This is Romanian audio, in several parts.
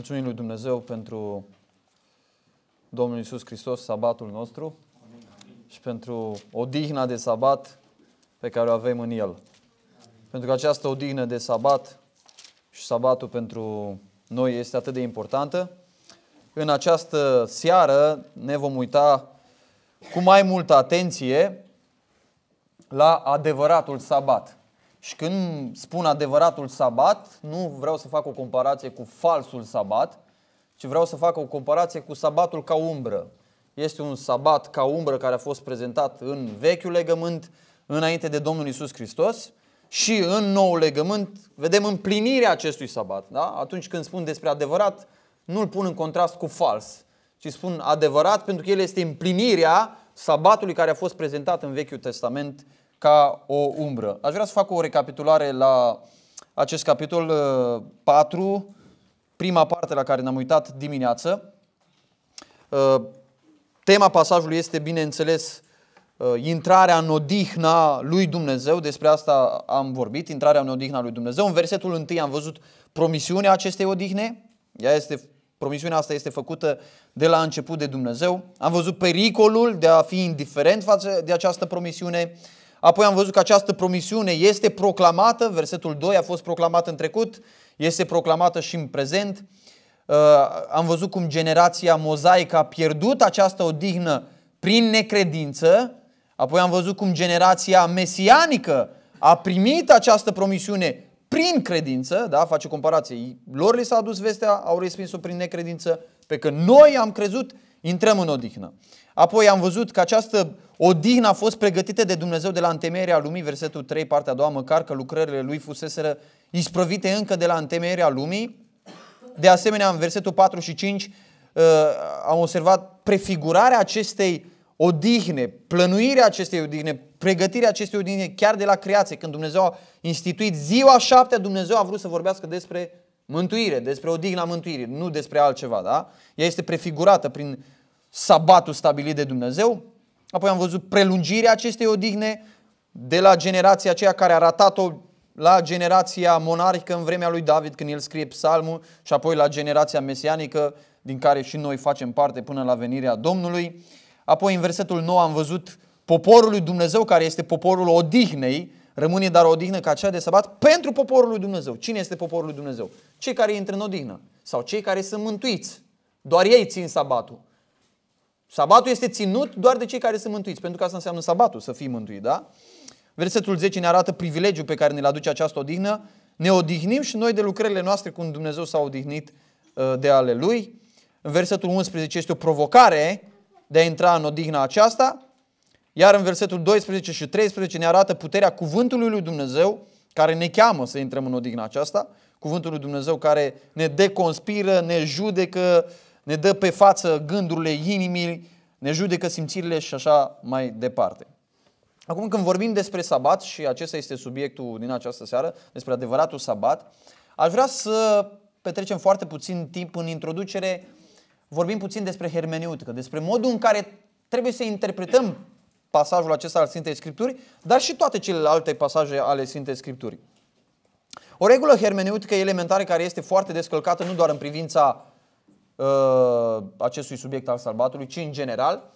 Mulțumim lui Dumnezeu pentru Domnul Isus Hristos, sabatul nostru Amin. și pentru odihna de sabat pe care o avem în El. Amin. Pentru că această odihnă de sabat și sabatul pentru noi este atât de importantă. În această seară ne vom uita cu mai multă atenție la adevăratul sabat. Și când spun adevăratul sabat, nu vreau să fac o comparație cu falsul sabat, ci vreau să fac o comparație cu sabatul ca umbră. Este un sabat ca umbră care a fost prezentat în vechiul legământ înainte de Domnul Isus Hristos și în nou legământ vedem împlinirea acestui sabat. Da? Atunci când spun despre adevărat, nu-l pun în contrast cu fals, ci spun adevărat pentru că el este împlinirea sabatului care a fost prezentat în Vechiul Testament ca o umbră. Aș vrea să fac o recapitulare la acest capitol 4, uh, prima parte la care ne-am uitat dimineață. Uh, tema pasajului este, bineînțeles, uh, intrarea în odihna lui Dumnezeu, despre asta am vorbit, intrarea în odihna lui Dumnezeu. În versetul 1 am văzut promisiunea acestei odihne, ea este Promisiunea asta este făcută de la început de Dumnezeu. Am văzut pericolul de a fi indiferent față de această promisiune. Apoi am văzut că această promisiune este proclamată, versetul 2 a fost proclamat în trecut, este proclamată și în prezent. Uh, am văzut cum generația mozaică a pierdut această odihnă prin necredință, apoi am văzut cum generația mesianică a primit această promisiune prin credință, da, face comparație, lor li s-a adus vestea, au respins-o prin necredință, pe că noi am crezut Intrăm în odihnă. Apoi am văzut că această odihnă a fost pregătită de Dumnezeu de la întemeierea lumii, versetul 3, partea a doua, măcar că lucrările lui fuseseră isprăvite încă de la întemeierea lumii. De asemenea, în versetul 4 și 5 uh, am observat prefigurarea acestei odihne, plănuirea acestei odihne, pregătirea acestei odihne chiar de la creație, când Dumnezeu a instituit ziua șaptea, Dumnezeu a vrut să vorbească despre Mântuire, despre odihna mântuirii, nu despre altceva, da? Ea este prefigurată prin sabatul stabilit de Dumnezeu. Apoi am văzut prelungirea acestei odihne de la generația aceea care a ratat-o la generația monarhică în vremea lui David când el scrie psalmul și apoi la generația mesianică din care și noi facem parte până la venirea Domnului. Apoi în versetul 9 am văzut poporul lui Dumnezeu care este poporul odihnei, Rămâne dar o odihnă ca cea de sabat pentru poporul lui Dumnezeu. Cine este poporul lui Dumnezeu? Cei care intră în odihnă sau cei care sunt mântuiți. Doar ei țin sabatul. Sabatul este ținut doar de cei care sunt mântuiți, pentru că asta înseamnă sabatul, să fii mântuit, da? Versetul 10 ne arată privilegiul pe care ne-l aduce această odihnă. Ne odihnim și noi de lucrările noastre cum Dumnezeu s-a odihnit ă, de ale Lui. În versetul 11 este o provocare de a intra în odihna aceasta. Iar în versetul 12 și 13 ne arată puterea cuvântului lui Dumnezeu care ne cheamă să intrăm în odihna aceasta, cuvântul lui Dumnezeu care ne deconspiră, ne judecă, ne dă pe față gândurile inimii, ne judecă simțirile și așa mai departe. Acum când vorbim despre sabat și acesta este subiectul din această seară, despre adevăratul sabat, aș vrea să petrecem foarte puțin timp în introducere, vorbim puțin despre hermeneutică, despre modul în care trebuie să interpretăm pasajul acesta al Sfintei Scripturi, dar și toate celelalte pasaje ale Sfintei Scripturi. O regulă hermeneutică elementară care este foarte descălcată nu doar în privința uh, acestui subiect al salbatului, ci în general,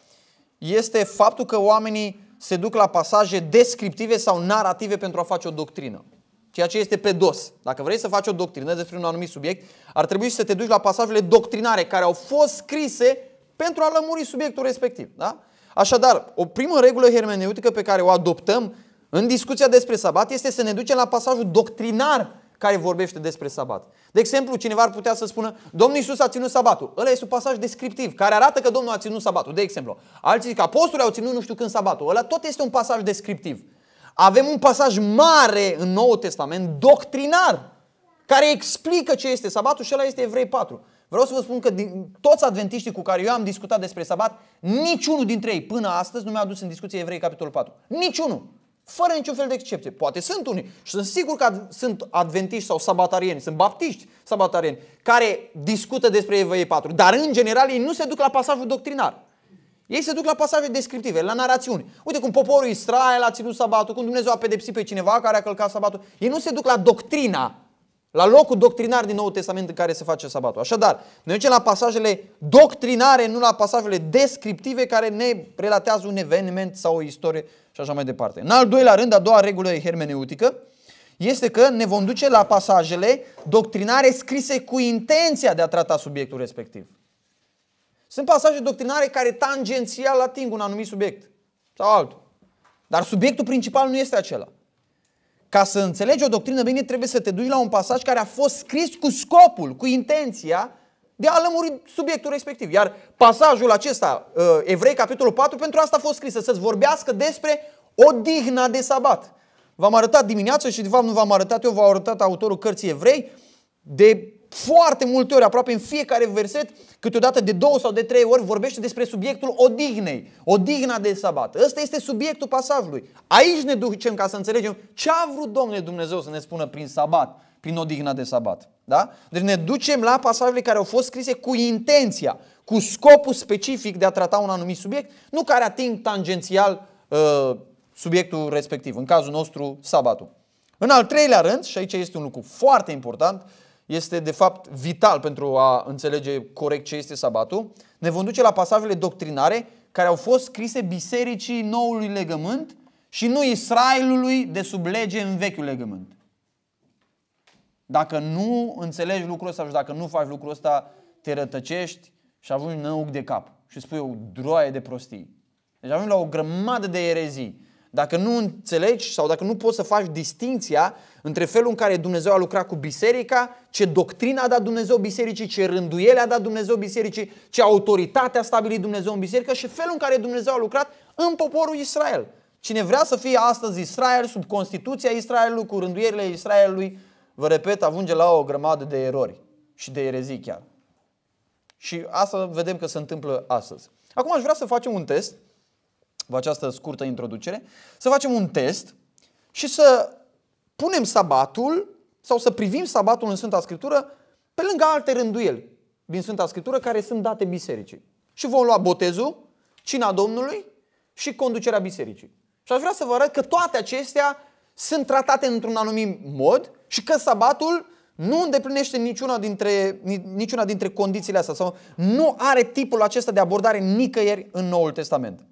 este faptul că oamenii se duc la pasaje descriptive sau narrative pentru a face o doctrină. Ceea ce este pe dos. Dacă vrei să faci o doctrină despre un anumit subiect, ar trebui să te duci la pasajele doctrinare care au fost scrise pentru a lămuri subiectul respectiv. Da? Așadar, o primă regulă hermeneutică pe care o adoptăm în discuția despre sabat este să ne ducem la pasajul doctrinar care vorbește despre sabat. De exemplu, cineva ar putea să spună, Domnul Iisus a ținut sabatul. Ăla este un pasaj descriptiv care arată că Domnul a ținut sabatul. De exemplu, alții zic, apostolii au ținut nu știu când sabatul. Ăla tot este un pasaj descriptiv. Avem un pasaj mare în Noul Testament, doctrinar, care explică ce este sabatul și ăla este Evrei 4. Vreau să vă spun că din toți adventiștii cu care eu am discutat despre sabat, niciunul dintre ei până astăzi nu mi-a adus în discuție Evrei capitolul 4. Niciunul. Fără niciun fel de excepție. Poate sunt unii și sunt sigur că ad- sunt adventiști sau sabatarieni, sunt baptiști sabatarieni, care discută despre Evrei 4. Dar în general ei nu se duc la pasajul doctrinar. Ei se duc la pasaje descriptive, la narațiuni. Uite cum poporul Israel a ținut sabatul, cum Dumnezeu a pedepsit pe cineva care a călcat sabatul. Ei nu se duc la doctrina la locul doctrinar din Noul Testament în care se face sabatul. Așadar, noi ducem la pasajele doctrinare, nu la pasajele descriptive care ne relatează un eveniment sau o istorie și așa mai departe. În al doilea rând, a doua regulă hermeneutică este că ne vom duce la pasajele doctrinare scrise cu intenția de a trata subiectul respectiv. Sunt pasaje doctrinare care tangențial ating un anumit subiect sau altul. Dar subiectul principal nu este acela. Ca să înțelegi o doctrină bine, trebuie să te duci la un pasaj care a fost scris cu scopul, cu intenția de a lămuri subiectul respectiv. Iar pasajul acesta, uh, Evrei, capitolul 4, pentru asta a fost scris, să-ți vorbească despre odihna de sabat. V-am arătat dimineața și, de fapt, nu v-am arătat eu, v am arătat autorul cărții Evrei de foarte multe ori, aproape în fiecare verset, câteodată de două sau de trei ori, vorbește despre subiectul odihnei, odihna de sabat. Ăsta este subiectul pasajului. Aici ne ducem ca să înțelegem ce a vrut Domnul, Dumnezeu să ne spună prin sabat, prin odihna de sabat. Da? Deci ne ducem la pasajele care au fost scrise cu intenția, cu scopul specific de a trata un anumit subiect, nu care ating tangențial uh, subiectul respectiv, în cazul nostru sabatul. În al treilea rând, și aici este un lucru foarte important, uh, este de fapt vital pentru a înțelege corect ce este sabatul, ne vom duce la pasajele doctrinare care au fost scrise bisericii noului legământ și nu Israelului de sub lege în vechiul legământ. Dacă nu înțelegi lucrul ăsta și dacă nu faci lucrul ăsta, te rătăcești și avungi năuc de cap și spui o droaie de prostii. Deci avem la o grămadă de erezii. Dacă nu înțelegi sau dacă nu poți să faci distinția între felul în care Dumnezeu a lucrat cu biserica, ce doctrină a dat Dumnezeu bisericii, ce rânduiele a dat Dumnezeu bisericii, ce autoritate a stabilit Dumnezeu în biserică și felul în care Dumnezeu a lucrat în poporul Israel. Cine vrea să fie astăzi Israel, sub Constituția Israelului, cu rânduierile Israelului, vă repet, avunge la o grămadă de erori și de erezii chiar. Și asta vedem că se întâmplă astăzi. Acum aș vrea să facem un test cu această scurtă introducere, să facem un test și să punem sabatul sau să privim sabatul în Sfânta Scriptură pe lângă alte rânduieli din Sfânta Scriptură care sunt date bisericii. Și vom lua botezul, cina Domnului și conducerea bisericii. Și aș vrea să vă arăt că toate acestea sunt tratate într-un anumit mod și că sabatul nu îndeplinește niciuna dintre, niciuna dintre condițiile astea sau nu are tipul acesta de abordare nicăieri în Noul Testament.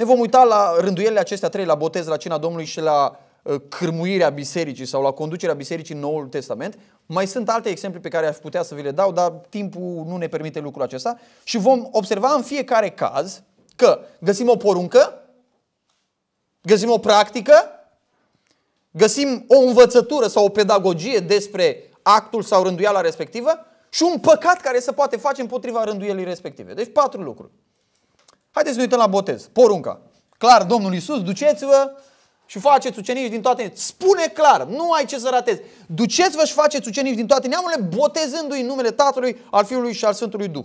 Ne vom uita la rânduielile acestea trei, la botez, la cina Domnului și la uh, cârmuirea bisericii sau la conducerea bisericii în Noul Testament. Mai sunt alte exemple pe care aș putea să vi le dau, dar timpul nu ne permite lucrul acesta. Și vom observa în fiecare caz că găsim o poruncă, găsim o practică, găsim o învățătură sau o pedagogie despre actul sau rânduiala respectivă și un păcat care se poate face împotriva rânduielii respective. Deci patru lucruri. Haideți să ne uităm la botez. Porunca. Clar, Domnul Iisus, duceți-vă și faceți ucenici din toate neamurile. Spune clar, nu ai ce să ratezi. Duceți-vă și faceți ucenici din toate neamurile, botezându-i în numele Tatălui, al Fiului și al Sfântului Duh.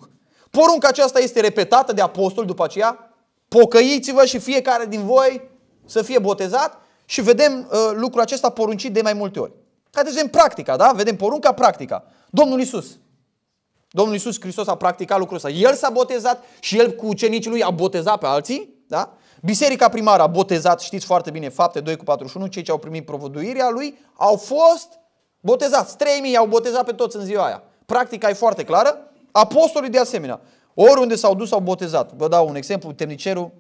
Porunca aceasta este repetată de apostol după aceea. Pocăiți-vă și fiecare din voi să fie botezat și vedem uh, lucrul acesta poruncit de mai multe ori. Haideți să vedem practica, da? Vedem porunca, practica. Domnul Iisus, Domnul Iisus Hristos a practicat lucrul ăsta. El s-a botezat și el cu ucenicii lui a botezat pe alții. Da? Biserica primară a botezat, știți foarte bine, fapte 2 cu 41, cei ce au primit provăduirea lui au fost botezați. 3.000 au botezat pe toți în ziua aia. Practica e foarte clară. Apostolii de asemenea. Oriunde s-au dus, au botezat. Vă dau un exemplu, temnicerul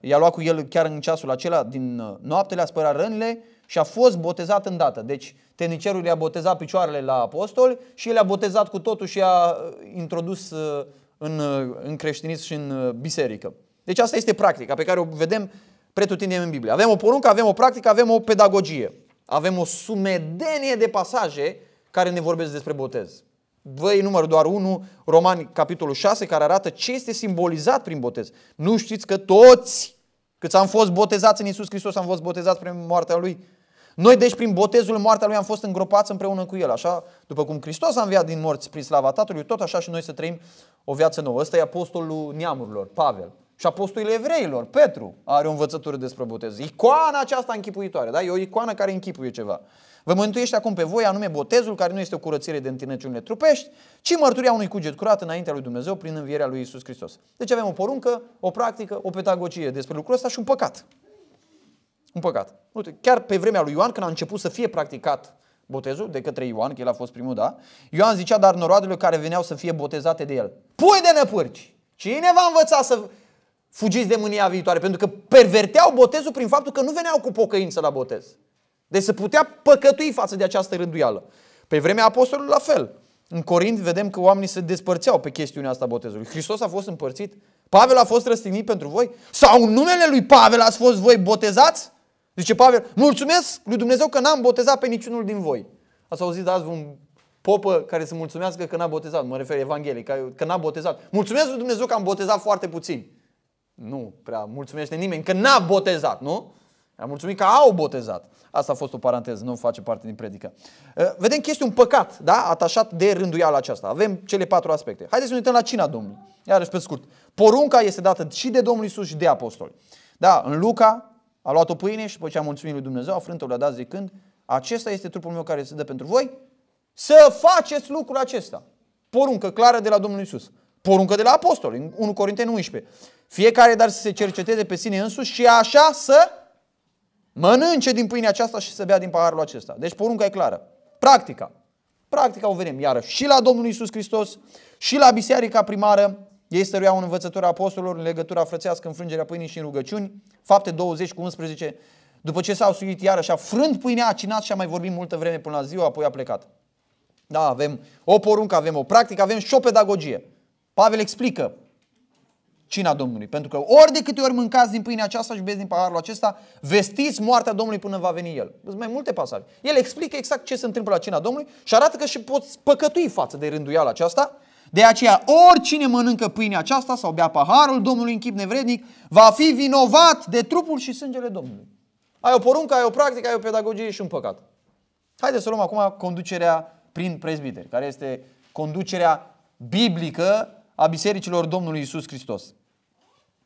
i-a luat cu el chiar în ceasul acela din uh, noaptele, a spărat rănile și a fost botezat îndată. Deci tenicerul i-a botezat picioarele la Apostol și el a botezat cu totul și a uh, introdus uh, în, uh, în creștinism și în biserică. Deci asta este practica pe care o vedem pretutindem în Biblie. Avem o poruncă, avem o practică, avem o pedagogie. Avem o sumedenie de pasaje care ne vorbesc despre botez. Vă număr doar 1, Romani, capitolul 6, care arată ce este simbolizat prin botez. Nu știți că toți câți am fost botezați în Iisus Hristos, am fost botezați prin moartea Lui? Noi, deci, prin botezul moartea lui am fost îngropați împreună cu el. Așa, după cum Hristos a înviat din morți prin slava Tatălui, tot așa și noi să trăim o viață nouă. Ăsta e apostolul neamurilor, Pavel. Și apostolul evreilor, Petru, are o învățătură despre botez. Icoana aceasta închipuitoare, da? E o icoană care închipuie ceva. Vă mântuiește acum pe voi, anume botezul, care nu este o curățire de întinăciunile trupești, ci mărturia unui cuget curat înaintea lui Dumnezeu prin învierea lui Isus Hristos. Deci avem o poruncă, o practică, o pedagogie despre lucrul ăsta și un păcat. Un păcat. Uite, chiar pe vremea lui Ioan, când a început să fie practicat botezul de către Ioan, că el a fost primul, da? Ioan zicea, dar noroadele care veneau să fie botezate de el. Pui de năpârci! Cine va învăța să fugiți de mânia viitoare? Pentru că perverteau botezul prin faptul că nu veneau cu pocăință la botez. Deci se putea păcătui față de această rânduială. Pe vremea apostolului la fel. În Corint vedem că oamenii se despărțeau pe chestiunea asta botezului. Hristos a fost împărțit? Pavel a fost răstignit pentru voi? Sau în numele lui Pavel ați fost voi botezați? Zice Pavel, mulțumesc lui Dumnezeu că n-am botezat pe niciunul din voi. Ați auzit azi un popă care să mulțumească că n-a botezat, mă refer Evanghelic, că n-a botezat. Mulțumesc lui Dumnezeu că am botezat foarte puțin. Nu prea mulțumește nimeni că n-a botezat, nu? Am mulțumit că au botezat. Asta a fost o paranteză, nu face parte din predică. Uh, vedem că este un păcat, da? Atașat de rânduiala aceasta. Avem cele patru aspecte. Haideți să ne uităm la cina Domnului. Iarăși pe scurt. Porunca este dată și de Domnul Isus și de apostoli. Da, în Luca, a luat o pâine și după ce a mulțumit lui Dumnezeu, a frânt-o, le-a dat zicând, acesta este trupul meu care se dă pentru voi, să faceți lucrul acesta. Poruncă clară de la Domnul Isus. Poruncă de la apostoli, 1 Corinteni 11. Fiecare dar să se cerceteze pe sine însuși și așa să mănânce din pâinea aceasta și să bea din paharul acesta. Deci porunca e clară. Practica. Practica o vedem iarăși și la Domnul Isus Hristos, și la biserica primară, ei stăruiau în învățătura apostolilor, în legătura frățească, în frângerea pâinii și în rugăciuni. Fapte 20 cu 11. După ce s-au suit iarăși, a frânt pâinea, a cinat și a mai vorbit multă vreme până la ziua, apoi a plecat. Da, avem o poruncă, avem o practică, avem și o pedagogie. Pavel explică cina Domnului. Pentru că ori de câte ori mâncați din pâinea aceasta și beți din paharul acesta, vestiți moartea Domnului până va veni El. Sunt mai multe pasaje. El explică exact ce se întâmplă la cina Domnului și arată că și poți păcătui față de rânduiala aceasta, de aceea, oricine mănâncă pâinea aceasta sau bea paharul Domnului în chip nevrednic, va fi vinovat de trupul și sângele Domnului. Ai o poruncă, ai o practică, ai o pedagogie și un păcat. Haideți să luăm acum conducerea prin prezbiter, care este conducerea biblică a bisericilor Domnului Isus Hristos.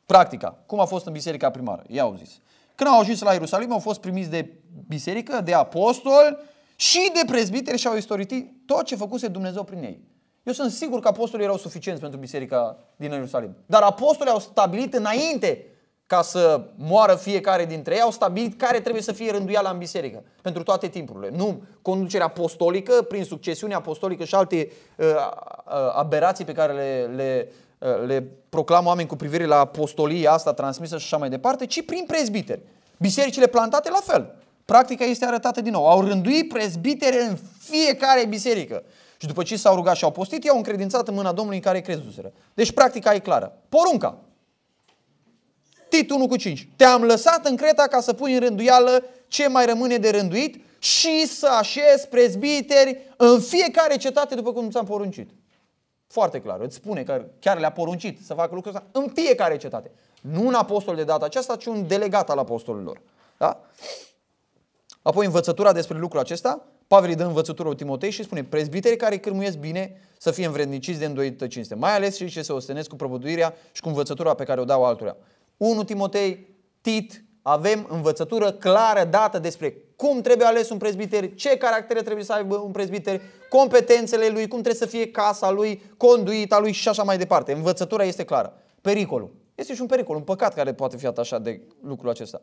Practica. Cum a fost în biserica primară? Ia au zis. Când au ajuns la Ierusalim, au fost primiți de biserică, de apostol și de prezbiteri și au istoritit tot ce făcuse Dumnezeu prin ei. Eu sunt sigur că apostolii erau suficienți pentru biserica din Ierusalim. Dar apostolii au stabilit înainte ca să moară fiecare dintre ei, au stabilit care trebuie să fie rânduiala în biserică pentru toate timpurile. Nu conducerea apostolică, prin succesiune apostolică și alte uh, uh aberații pe care le, le, uh, le proclam oameni cu privire la apostolia asta transmisă și așa mai departe, ci prin prezbiteri. Bisericile plantate la fel. Practica este arătată din nou. Au rânduit prezbitere în fiecare biserică. Și după ce s-au rugat și au postit, i-au încredințat în mâna Domnului în care crezuseră. Deci practica e clară. Porunca. Tit 1 cu 5. Te-am lăsat în Creta ca să pui în rânduială ce mai rămâne de rânduit și să așezi prezbiteri în fiecare cetate după cum ți-am poruncit. Foarte clar, îți spune că chiar le-a poruncit să facă lucrul ăsta în fiecare cetate. Nu un apostol de data aceasta, ci un delegat al apostolilor. Da? Apoi învățătura despre lucrul acesta, Pavel îi dă lui Timotei și spune prezbiterii care cârmuiesc bine să fie învredniciți de îndoită cinste, mai ales și ce se ostenesc cu prăbuduirea și cu învățătura pe care o dau altora. 1 Timotei, Tit, avem învățătură clară dată despre cum trebuie ales un prezbiter, ce caractere trebuie să aibă un prezbiter, competențele lui, cum trebuie să fie casa lui, conduita lui și așa mai departe. Învățătura este clară. Pericolul. Este și un pericol, un păcat care poate fi atașat de lucrul acesta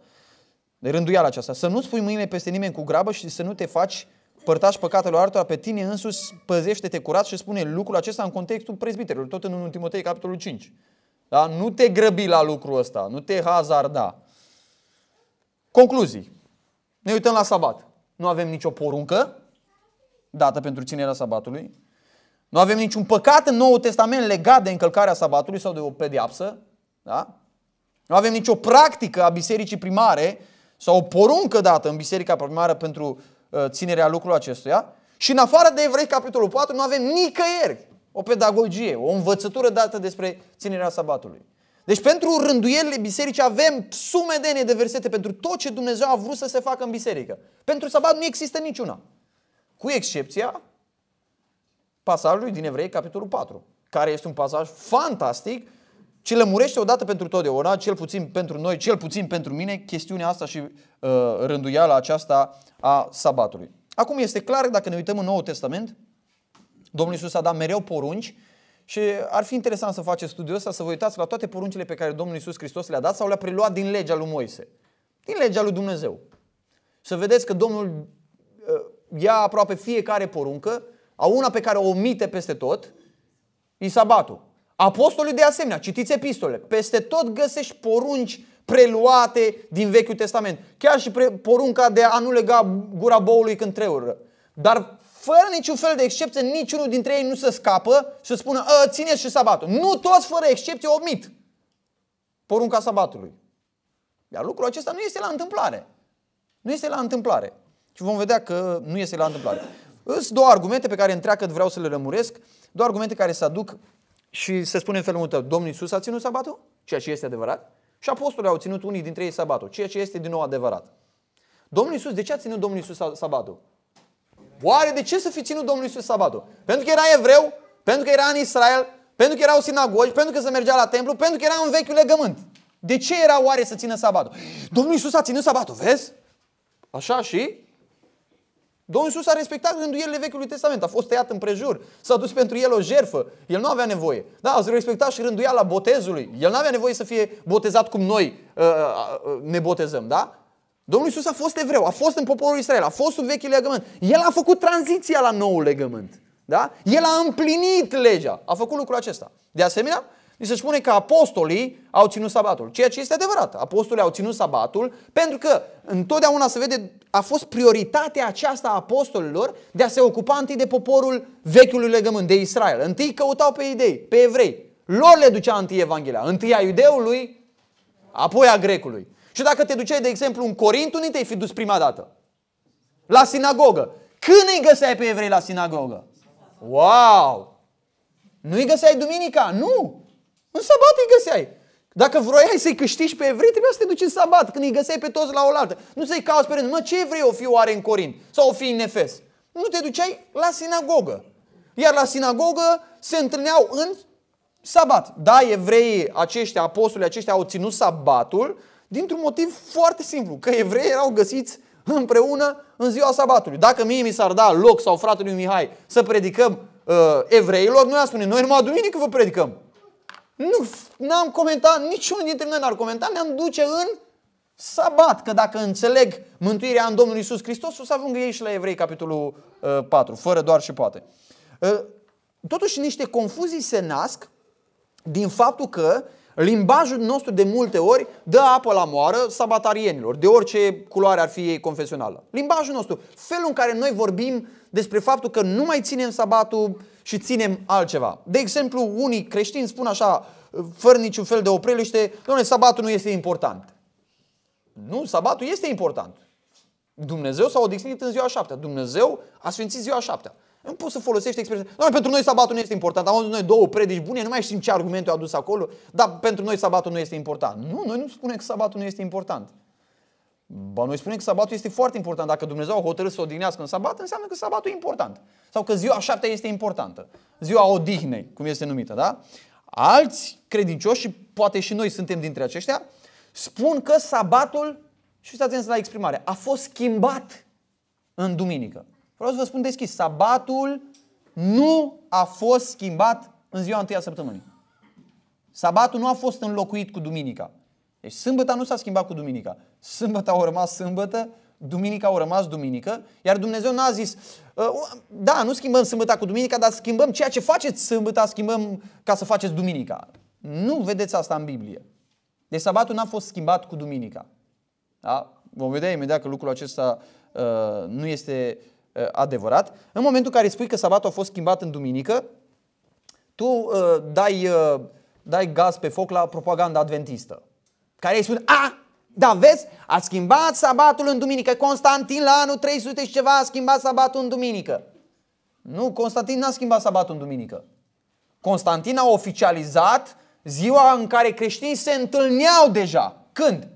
rânduiala aceasta, să nu-ți pui mâinile peste nimeni cu grabă și să nu te faci părtași păcatelor altora pe tine însuți, păzește-te curat și spune lucrul acesta în contextul prezbiterilor, tot în 1 Timotei, capitolul 5. Da? Nu te grăbi la lucrul ăsta, nu te hazarda. Concluzii. Ne uităm la sabat. Nu avem nicio poruncă dată pentru ținerea sabatului. Nu avem niciun păcat în Noul Testament legat de încălcarea sabatului sau de o pediapsă. Da? Nu avem nicio practică a bisericii primare sau o poruncă dată în biserica primară pentru uh, ținerea lucrului acestuia. Și în afară de Evrei, capitolul 4, nu avem nicăieri o pedagogie, o învățătură dată despre ținerea sabatului. Deci pentru rânduielile bisericii avem sumedenie de versete pentru tot ce Dumnezeu a vrut să se facă în biserică. Pentru sabat nu există niciuna. Cu excepția pasajului din Evrei, capitolul 4, care este un pasaj fantastic ci lămurește odată pentru totdeauna, cel puțin pentru noi, cel puțin pentru mine, chestiunea asta și uh, rânduiala aceasta a sabatului. Acum este clar, dacă ne uităm în Noul Testament, Domnul Iisus a dat mereu porunci și ar fi interesant să faceți studiul ăsta, să vă uitați la toate poruncile pe care Domnul Iisus Hristos le-a dat sau le-a preluat din legea lui Moise, din legea lui Dumnezeu. Să vedeți că Domnul uh, ia aproape fiecare poruncă, a una pe care o omite peste tot, e sabatul. Apostolii de asemenea, citiți epistole, peste tot găsești porunci preluate din Vechiul Testament. Chiar și porunca de a nu lega gura boului când treură. Dar fără niciun fel de excepție, niciunul dintre ei nu se scapă și spună, țineți și sabatul. Nu toți, fără excepție, omit porunca sabatului. Iar lucrul acesta nu este la întâmplare. Nu este la întâmplare. Și vom vedea că nu este la întâmplare. Sunt două argumente pe care întreagăt vreau să le rămuresc, două argumente care se aduc și se spune în felul următor: Domnul Iisus a ținut sabatul, ceea ce este adevărat, și apostolii au ținut unii dintre ei sabatul, ceea ce este din nou adevărat. Domnul Iisus, de ce a ținut Domnul Iisus sabatul? Oare de ce să fi ținut Domnul Iisus sabatul? Pentru că era evreu, pentru că era în Israel, pentru că erau sinagogi, pentru că se mergea la templu, pentru că era în vechiul legământ. De ce era oare să țină sabatul? Domnul Iisus a ținut sabatul, vezi? Așa și? Domnul Iisus a respectat rânduielile Vechiului Testament, a fost tăiat în prejur, s-a dus pentru el o jerfă, el nu avea nevoie. Da, a respectat și rânduiala botezului, el nu avea nevoie să fie botezat cum noi uh, uh, uh, ne botezăm, da? Domnul Iisus a fost evreu, a fost în poporul Israel, a fost sub vechiul legământ. El a făcut tranziția la noul legământ. Da? El a împlinit legea, a făcut lucrul acesta. De asemenea, mi se spune că apostolii au ținut sabatul. Ceea ce este adevărat. Apostolii au ținut sabatul pentru că întotdeauna se vede a fost prioritatea aceasta a apostolilor de a se ocupa întâi de poporul vechiului legământ, de Israel. Întâi căutau pe idei, pe evrei. Lor le ducea întâi Evanghelia. Întâi a iudeului, apoi a grecului. Și dacă te duceai, de exemplu, în Corint, unde te-ai fi dus prima dată? La sinagogă. Când îi găseai pe evrei la sinagogă? Wow! Nu îi găseai duminica? Nu! În sabat îi găseai. Dacă vroiai să-i câștigi pe evrei, trebuia să te duci în sabat, când îi găseai pe toți la oaltă. Nu să-i cauți pe rând, mă, ce evrei o fi oare în Corin sau o fi în Efes? Nu te duceai la sinagogă. Iar la sinagogă se întâlneau în sabat. Da, evreii aceștia, apostolii aceștia au ținut sabatul dintr-un motiv foarte simplu, că evreii erau găsiți împreună în ziua sabatului. Dacă mie mi s-ar da loc sau fratelui Mihai să predicăm uh, evreilor, noi am spune, noi numai duminică vă predicăm. Nu, n-am comentat, niciunul dintre noi n-ar comenta, ne-am duce în sabat. Că dacă înțeleg mântuirea în Domnul Isus Hristos, o să ajungă ei și la Evrei, capitolul uh, 4, fără doar și poate. Uh, totuși, niște confuzii se nasc din faptul că limbajul nostru de multe ori dă apă la moară sabatarienilor, de orice culoare ar fi ei confesională. Limbajul nostru, felul în care noi vorbim despre faptul că nu mai ținem sabatul, și ținem altceva. De exemplu, unii creștini spun așa, fără niciun fel de opreliște, domnule, sabatul nu este important. Nu, sabatul este important. Dumnezeu s-a odihnit în ziua șaptea. Dumnezeu a sfințit ziua șaptea. Nu poți să folosești expresia. Doamne, pentru noi sabatul nu este important. Am avut noi două predici bune, nu mai știm ce argumente au adus acolo, dar pentru noi sabatul nu este important. Nu, noi nu spunem că sabatul nu este important. Ba noi spunem că sabatul este foarte important. Dacă Dumnezeu a hotărât să odihnească în sabat, înseamnă că sabatul e important. Sau că ziua a șaptea este importantă. Ziua odihnei, cum este numită, da? Alți credincioși, și poate și noi suntem dintre aceștia, spun că sabatul, și fiți atenți la exprimare, a fost schimbat în duminică. Vreau să vă spun deschis, sabatul nu a fost schimbat în ziua întâia săptămânii. Sabatul nu a fost înlocuit cu duminica. Deci sâmbăta nu s-a schimbat cu duminica. Sâmbăta a rămas sâmbătă, duminica a rămas duminică, iar Dumnezeu n-a zis, ă, da, nu schimbăm sâmbăta cu duminica, dar schimbăm ceea ce faceți sâmbăta, schimbăm ca să faceți duminica. Nu vedeți asta în Biblie. Deci sabatul n-a fost schimbat cu duminica. Da? Vom vedea imediat că lucrul acesta uh, nu este uh, adevărat. În momentul în care spui că sabatul a fost schimbat în duminică, tu uh, dai, uh, dai gaz pe foc la propaganda adventistă care îi spun, a, da, vezi, a schimbat sabatul în duminică. Constantin la anul 300 și ceva a schimbat sabatul în duminică. Nu, Constantin n-a schimbat sabatul în duminică. Constantin a oficializat ziua în care creștinii se întâlneau deja. Când?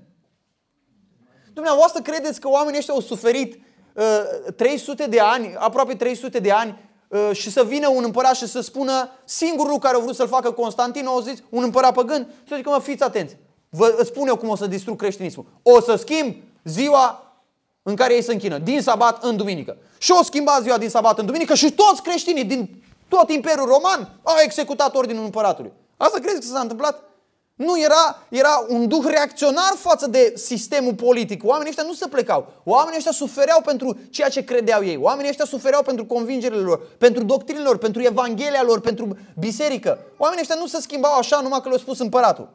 Dumneavoastră credeți că oamenii ăștia au suferit uh, 300 de ani, aproape 300 de ani uh, și să vină un împărat și să spună singurul care a vrut să-l facă Constantin, au zis, un împărat păgân, să că mă fiți atenți, Vă spun eu cum o să distrug creștinismul. O să schimb ziua în care ei se închină, din sabat în duminică. Și o schimba ziua din sabat în duminică și toți creștinii din tot Imperiul Roman au executat ordinul împăratului. Asta crezi că s-a întâmplat? Nu, era, era un duh reacționar față de sistemul politic. Oamenii ăștia nu se plecau. Oamenii ăștia sufereau pentru ceea ce credeau ei. Oamenii ăștia sufereau pentru convingerile lor, pentru doctrinilor, lor, pentru evanghelia lor, pentru biserică. Oamenii ăștia nu se schimbau așa numai că le-a spus împăratul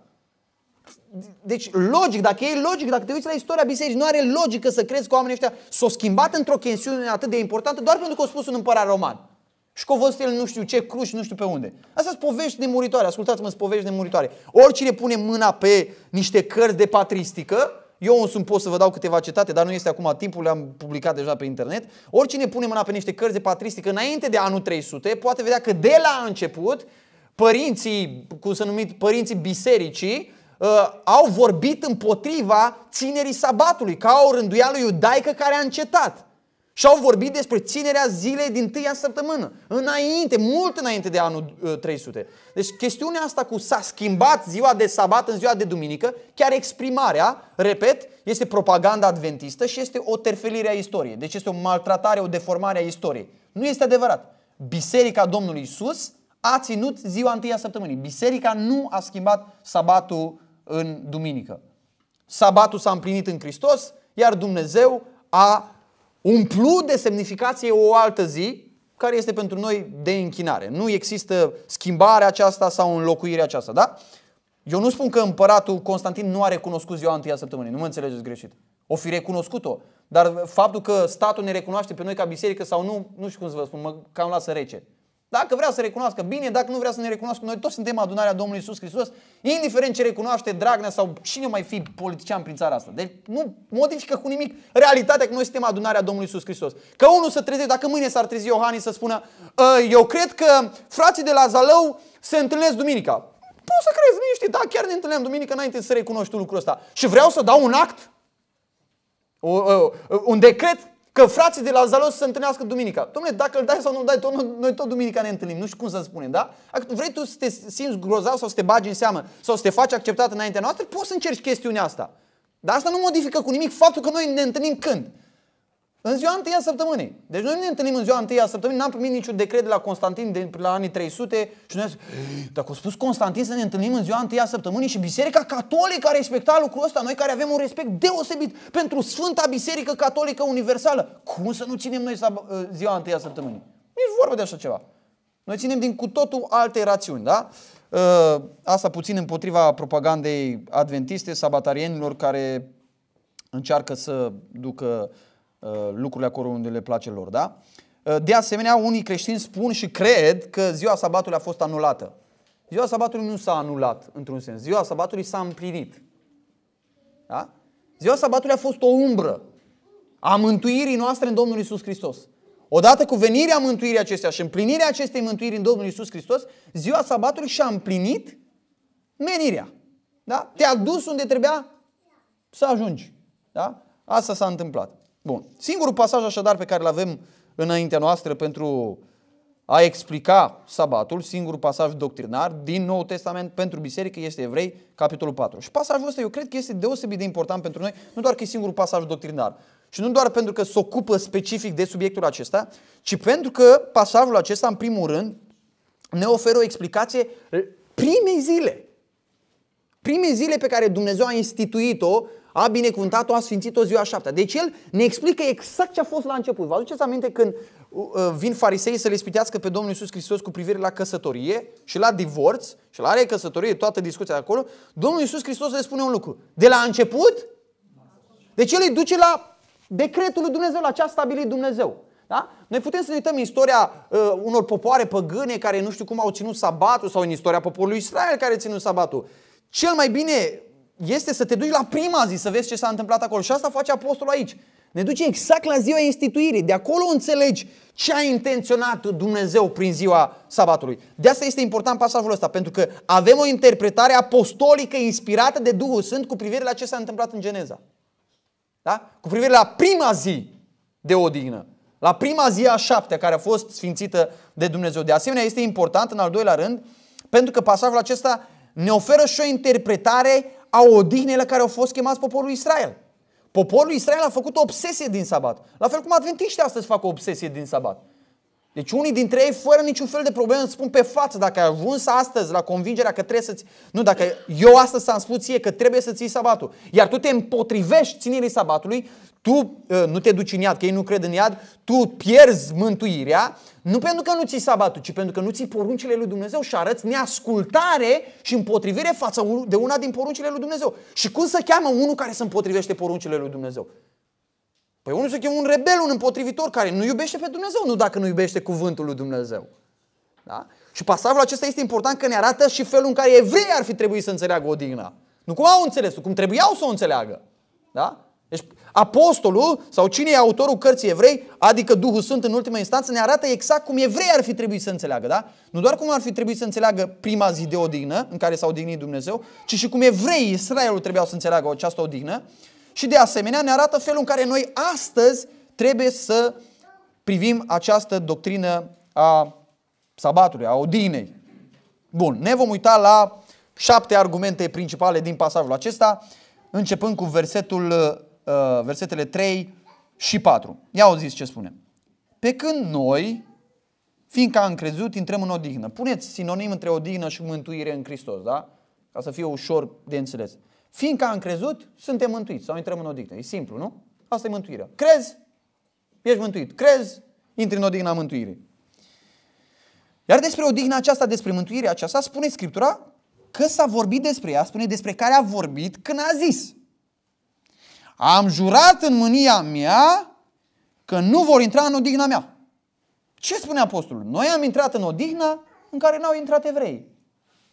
deci logic, dacă e logic, dacă te uiți la istoria bisericii, nu are logică să crezi că oamenii ăștia s-au schimbat într-o chestiune atât de importantă doar pentru că au spus un împărat roman. Și că el nu știu ce cruci, nu știu pe unde. Asta sunt povești de muritoare, ascultați-mă, sunt povești de muritoare. Oricine pune mâna pe niște cărți de patristică, eu sunt pot să vă dau câteva citate, dar nu este acum timpul, le-am publicat deja pe internet. Oricine pune mâna pe niște cărți de patristică înainte de anul 300, poate vedea că de la început, părinții, cum să numit, părinții bisericii, Uh, au vorbit împotriva ținerii sabatului, ca o rânduială iudaică care a încetat. Și au vorbit despre ținerea zilei din tâia săptămână, înainte, mult înainte de anul 300. Uh, deci chestiunea asta cu s-a schimbat ziua de sabat în ziua de duminică, chiar exprimarea, repet, este propaganda adventistă și este o terfelire a istoriei. Deci este o maltratare, o deformare a istoriei. Nu este adevărat. Biserica Domnului Isus a ținut ziua întâia săptămânii. Biserica nu a schimbat sabatul în duminică. Sabatul s-a împlinit în Hristos, iar Dumnezeu a umplut de semnificație o altă zi care este pentru noi de închinare. Nu există schimbarea aceasta sau înlocuirea aceasta, da? Eu nu spun că împăratul Constantin nu a recunoscut ziua întâia săptămânii, nu mă înțelegeți greșit. O fi recunoscut-o, dar faptul că statul ne recunoaște pe noi ca biserică sau nu, nu știu cum să vă spun, mă cam lasă rece. Dacă vrea să recunoască, bine, dacă nu vrea să ne recunoască, noi toți suntem adunarea Domnului Isus Hristos, indiferent ce recunoaște Dragnea sau cine mai fi politician prin țara asta. Deci nu modifică cu nimic realitatea că noi suntem adunarea Domnului Isus Hristos. Că unul să trezește, dacă mâine s-ar trezi Iohannis să spună, ă, eu cred că frații de la Zalău se întâlnesc duminica. Poți să crezi, nu știi, da, chiar ne întâlneam duminică înainte să recunoști tu lucrul ăsta. Și vreau să dau un act, un decret Că frații de la Zalos se întâlnească duminica. Dom'le, dacă îl dai sau nu îl dai, tot, noi tot duminica ne întâlnim. Nu știu cum să spunem, da? Dacă vrei tu să te simți grozav sau să te bagi în seamă sau să te faci acceptat înaintea noastră, poți să încerci chestiunea asta. Dar asta nu modifică cu nimic faptul că noi ne întâlnim când? În ziua întâia săptămânii. Deci noi ne întâlnim în ziua întâia săptămânii, n-am primit niciun decret de la Constantin de la anii 300 și noi dacă a spus Constantin să ne întâlnim în ziua întâia săptămânii și Biserica Catolică a respectat lucrul ăsta, noi care avem un respect deosebit pentru Sfânta Biserică Catolică Universală, cum să nu ținem noi ă, ziua întâia săptămânii? Nici vorba de așa ceva. Noi ținem din cu totul alte rațiuni, da? Ă, asta puțin împotriva propagandei adventiste, sabatarienilor care încearcă să ducă uh, Uh, lucrurile acolo unde le place lor. Da? Uh, de asemenea, unii creștini spun și cred că ziua sabatului a fost anulată. Ziua sabatului nu s-a anulat, într-un sens. Ziua sabatului s-a împlinit. Da? Ziua sabatului a fost o umbră a mântuirii noastre în Domnul Isus Hristos. Odată cu venirea mântuirii acestea și împlinirea acestei mântuiri în Domnul Isus Hristos, ziua sabatului și-a împlinit menirea. Da? Te-a dus unde trebuia să ajungi. Da? Asta s-a întâmplat. Bun. Singurul pasaj așadar pe care îl avem înaintea noastră pentru a explica sabatul, singurul pasaj doctrinar din Noul Testament pentru biserică este Evrei, capitolul 4. Și pasajul ăsta eu cred că este deosebit de important pentru noi, nu doar că e singurul pasaj doctrinar, și nu doar pentru că se ocupă specific de subiectul acesta, ci pentru că pasajul acesta, în primul rând, ne oferă o explicație primei zile. Primei zile pe care Dumnezeu a instituit-o a binecuvântat-o, a sfințit-o ziua șaptea. Deci el ne explică exact ce a fost la început. Vă aduceți aminte când uh, uh, vin farisei să le spitească pe Domnul Iisus Hristos cu privire la căsătorie și la divorț și la recăsătorie, toată discuția de acolo, Domnul Iisus Hristos le spune un lucru. De la început? Deci el îi duce la decretul lui Dumnezeu, la ce a stabilit Dumnezeu. Da? Noi putem să ne uităm în istoria uh, unor popoare păgâne care nu știu cum au ținut sabatul sau în istoria poporului Israel care a ținut sabatul. Cel mai bine este să te duci la prima zi să vezi ce s-a întâmplat acolo. Și asta face apostolul aici. Ne duce exact la ziua instituirii. De acolo înțelegi ce a intenționat Dumnezeu prin ziua sabatului. De asta este important pasajul ăsta, pentru că avem o interpretare apostolică inspirată de Duhul Sfânt cu privire la ce s-a întâmplat în Geneza. Da? Cu privire la prima zi de odihnă. La prima zi a șaptea care a fost sfințită de Dumnezeu. De asemenea, este important în al doilea rând, pentru că pasajul acesta ne oferă și o interpretare au odihnei la care au fost chemați poporul Israel. Poporul Israel a făcut o obsesie din sabat. La fel cum adventiștii astăzi fac o obsesie din sabat. Deci unii dintre ei, fără niciun fel de probleme, îți spun pe față, dacă ai ajuns astăzi la convingerea că trebuie să-ți... Nu, dacă eu astăzi am spus ție că trebuie să ții sabatul, iar tu te împotrivești ținerii sabatului, tu ă, nu te duci în iad, că ei nu cred în iad, tu pierzi mântuirea, nu pentru că nu ții sabatul, ci pentru că nu ții poruncile lui Dumnezeu și arăți neascultare și împotrivire față de una din poruncile lui Dumnezeu. Și cum să cheamă unul care se împotrivește poruncile lui Dumnezeu? Păi unul se cheamă un rebel, un împotrivitor care nu iubește pe Dumnezeu, nu dacă nu iubește cuvântul lui Dumnezeu. Da? Și pasajul acesta este important că ne arată și felul în care evrei ar fi trebuit să înțeleagă odihna. Nu cum au înțeles cum trebuiau să o înțeleagă. Da? Deci apostolul sau cine e autorul cărții evrei, adică Duhul Sfânt în ultima instanță, ne arată exact cum evrei ar fi trebuit să înțeleagă. Da? Nu doar cum ar fi trebuit să înțeleagă prima zi de odihnă în care s-a odihnit Dumnezeu, ci și cum evrei Israelul trebuiau să înțeleagă această odihnă și de asemenea ne arată felul în care noi astăzi trebuie să privim această doctrină a sabatului, a odinei. Bun, ne vom uita la șapte argumente principale din pasajul acesta, începând cu versetul, uh, versetele 3 și 4. Ia zis ce spune. Pe când noi, fiindcă am crezut, intrăm în odihnă. Puneți sinonim între odihnă și mântuire în Hristos, da? Ca să fie ușor de înțeles. Fiindcă am crezut, suntem mântuiți sau intrăm în odihnă. E simplu, nu? Asta e mântuirea. Crezi, ești mântuit. Crezi, intri în odihna mântuirii. Iar despre odihna aceasta, despre mântuirea aceasta, spune Scriptura că s-a vorbit despre ea, spune despre care a vorbit când a zis. Am jurat în mânia mea că nu vor intra în odihna mea. Ce spune apostolul? Noi am intrat în odihna în care n-au intrat evrei.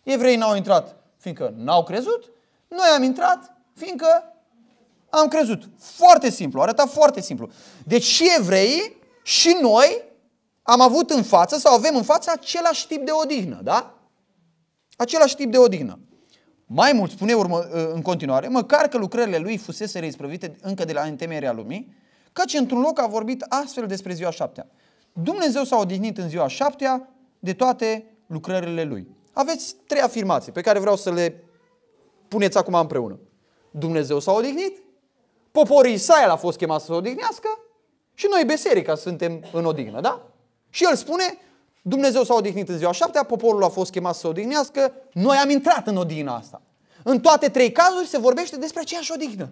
Evrei n-au intrat fiindcă n-au crezut, noi am intrat fiindcă am crezut. Foarte simplu, arăta foarte simplu. Deci și evreii și noi am avut în față sau avem în față același tip de odihnă, da? Același tip de odihnă. Mai mult, spune urmă, ă, în continuare, măcar că lucrările lui fusese reisprăvite încă de la întemeierea lumii, căci într-un loc a vorbit astfel despre ziua șaptea. Dumnezeu s-a odihnit în ziua șaptea de toate lucrările lui. Aveți trei afirmații pe care vreau să le Puneți acum împreună. Dumnezeu s-a odihnit, poporul Israel a fost chemat să se odihnească și noi, biserica, suntem în odihnă, da? Și el spune, Dumnezeu s-a odihnit în ziua șaptea, poporul a fost chemat să se odihnească, noi am intrat în odihnă asta. În toate trei cazuri se vorbește despre aceeași odihnă.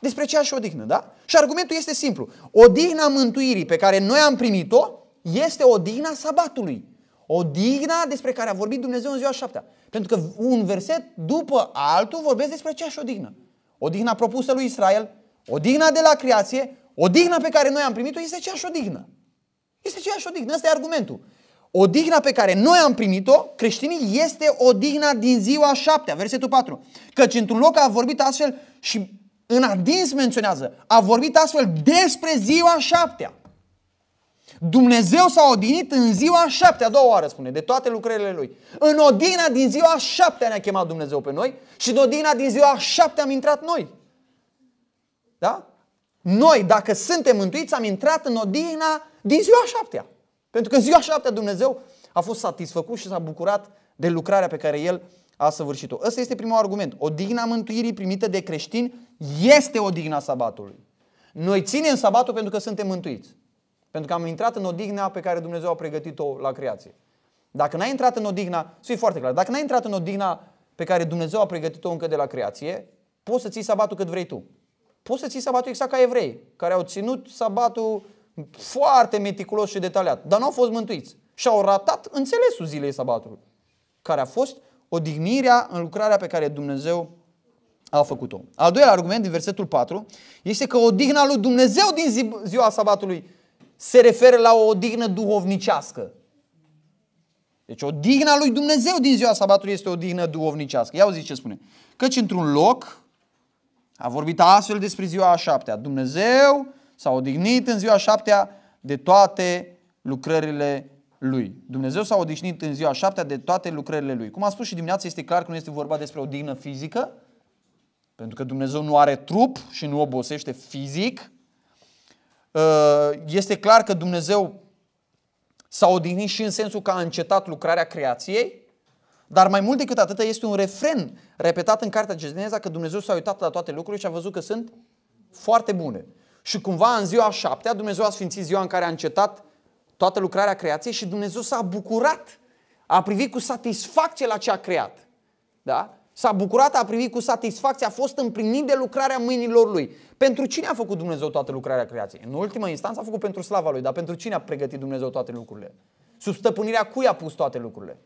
Despre aceeași odihnă, da? Și argumentul este simplu. Odihna mântuirii pe care noi am primit-o este odihna sabatului. Odihna despre care a vorbit Dumnezeu în ziua șaptea. Pentru că un verset după altul vorbesc despre aceeași odihnă. Odihna propusă lui Israel, odihna de la creație, odihna pe care noi am primit-o este aceeași odihnă. Este aceeași odihnă, ăsta e argumentul. Odihna pe care noi am primit-o, creștinii, este odihna din ziua șaptea, versetul 4. Căci într-un loc a vorbit astfel și în adins menționează, a vorbit astfel despre ziua șaptea. Dumnezeu s-a odinit în ziua șaptea, a doua oară spune, de toate lucrările Lui. În odina din ziua șaptea ne-a chemat Dumnezeu pe noi și în odina din ziua șaptea am intrat noi. Da? Noi, dacă suntem mântuiți, am intrat în odina din ziua șaptea. Pentru că în ziua șaptea Dumnezeu a fost satisfăcut și s-a bucurat de lucrarea pe care El a săvârșit-o. Ăsta este primul argument. digna mântuirii primită de creștini este digna sabatului. Noi ținem sabatul pentru că suntem mântuiți. Pentru că am intrat în odihna pe care Dumnezeu a pregătit-o la creație. Dacă n-ai intrat în odihna, să fii foarte clar, dacă n-ai intrat în odihna pe care Dumnezeu a pregătit-o încă de la creație, poți să ții sabatul cât vrei tu. Poți să ții sabatul exact ca evrei, care au ținut sabatul foarte meticulos și detaliat, dar nu au fost mântuiți. Și au ratat înțelesul zilei sabatului, care a fost odihnirea în lucrarea pe care Dumnezeu a făcut-o. Al doilea argument din versetul 4 este că odihna lui Dumnezeu din zi, ziua sabatului se referă la o odihnă duhovnicească. Deci odihna lui Dumnezeu din ziua sabatului este o odihnă duhovnicească. Ia auzi ce spune. Căci într-un loc a vorbit astfel despre ziua a șaptea. Dumnezeu s-a odihnit în ziua a șaptea de toate lucrările lui. Dumnezeu s-a odihnit în ziua a șaptea de toate lucrările lui. Cum am spus și dimineața, este clar că nu este vorba despre o dignă fizică, pentru că Dumnezeu nu are trup și nu obosește fizic, Uh, este clar că Dumnezeu s-a odihnit și în sensul că a încetat lucrarea creației, dar mai mult decât atât este un refren repetat în Cartea Geneza că Dumnezeu s-a uitat la toate lucrurile și a văzut că sunt foarte bune. Și cumva în ziua șaptea Dumnezeu a sfințit ziua în care a încetat toată lucrarea creației și Dumnezeu s-a bucurat, a privit cu satisfacție la ce a creat. Da? S-a bucurat, a privit cu satisfacție, a fost împlinit de lucrarea mâinilor lui. Pentru cine a făcut Dumnezeu toată lucrarea creației? În ultima instanță a făcut pentru slava lui, dar pentru cine a pregătit Dumnezeu toate lucrurile? Sub stăpânirea cui a pus toate lucrurile?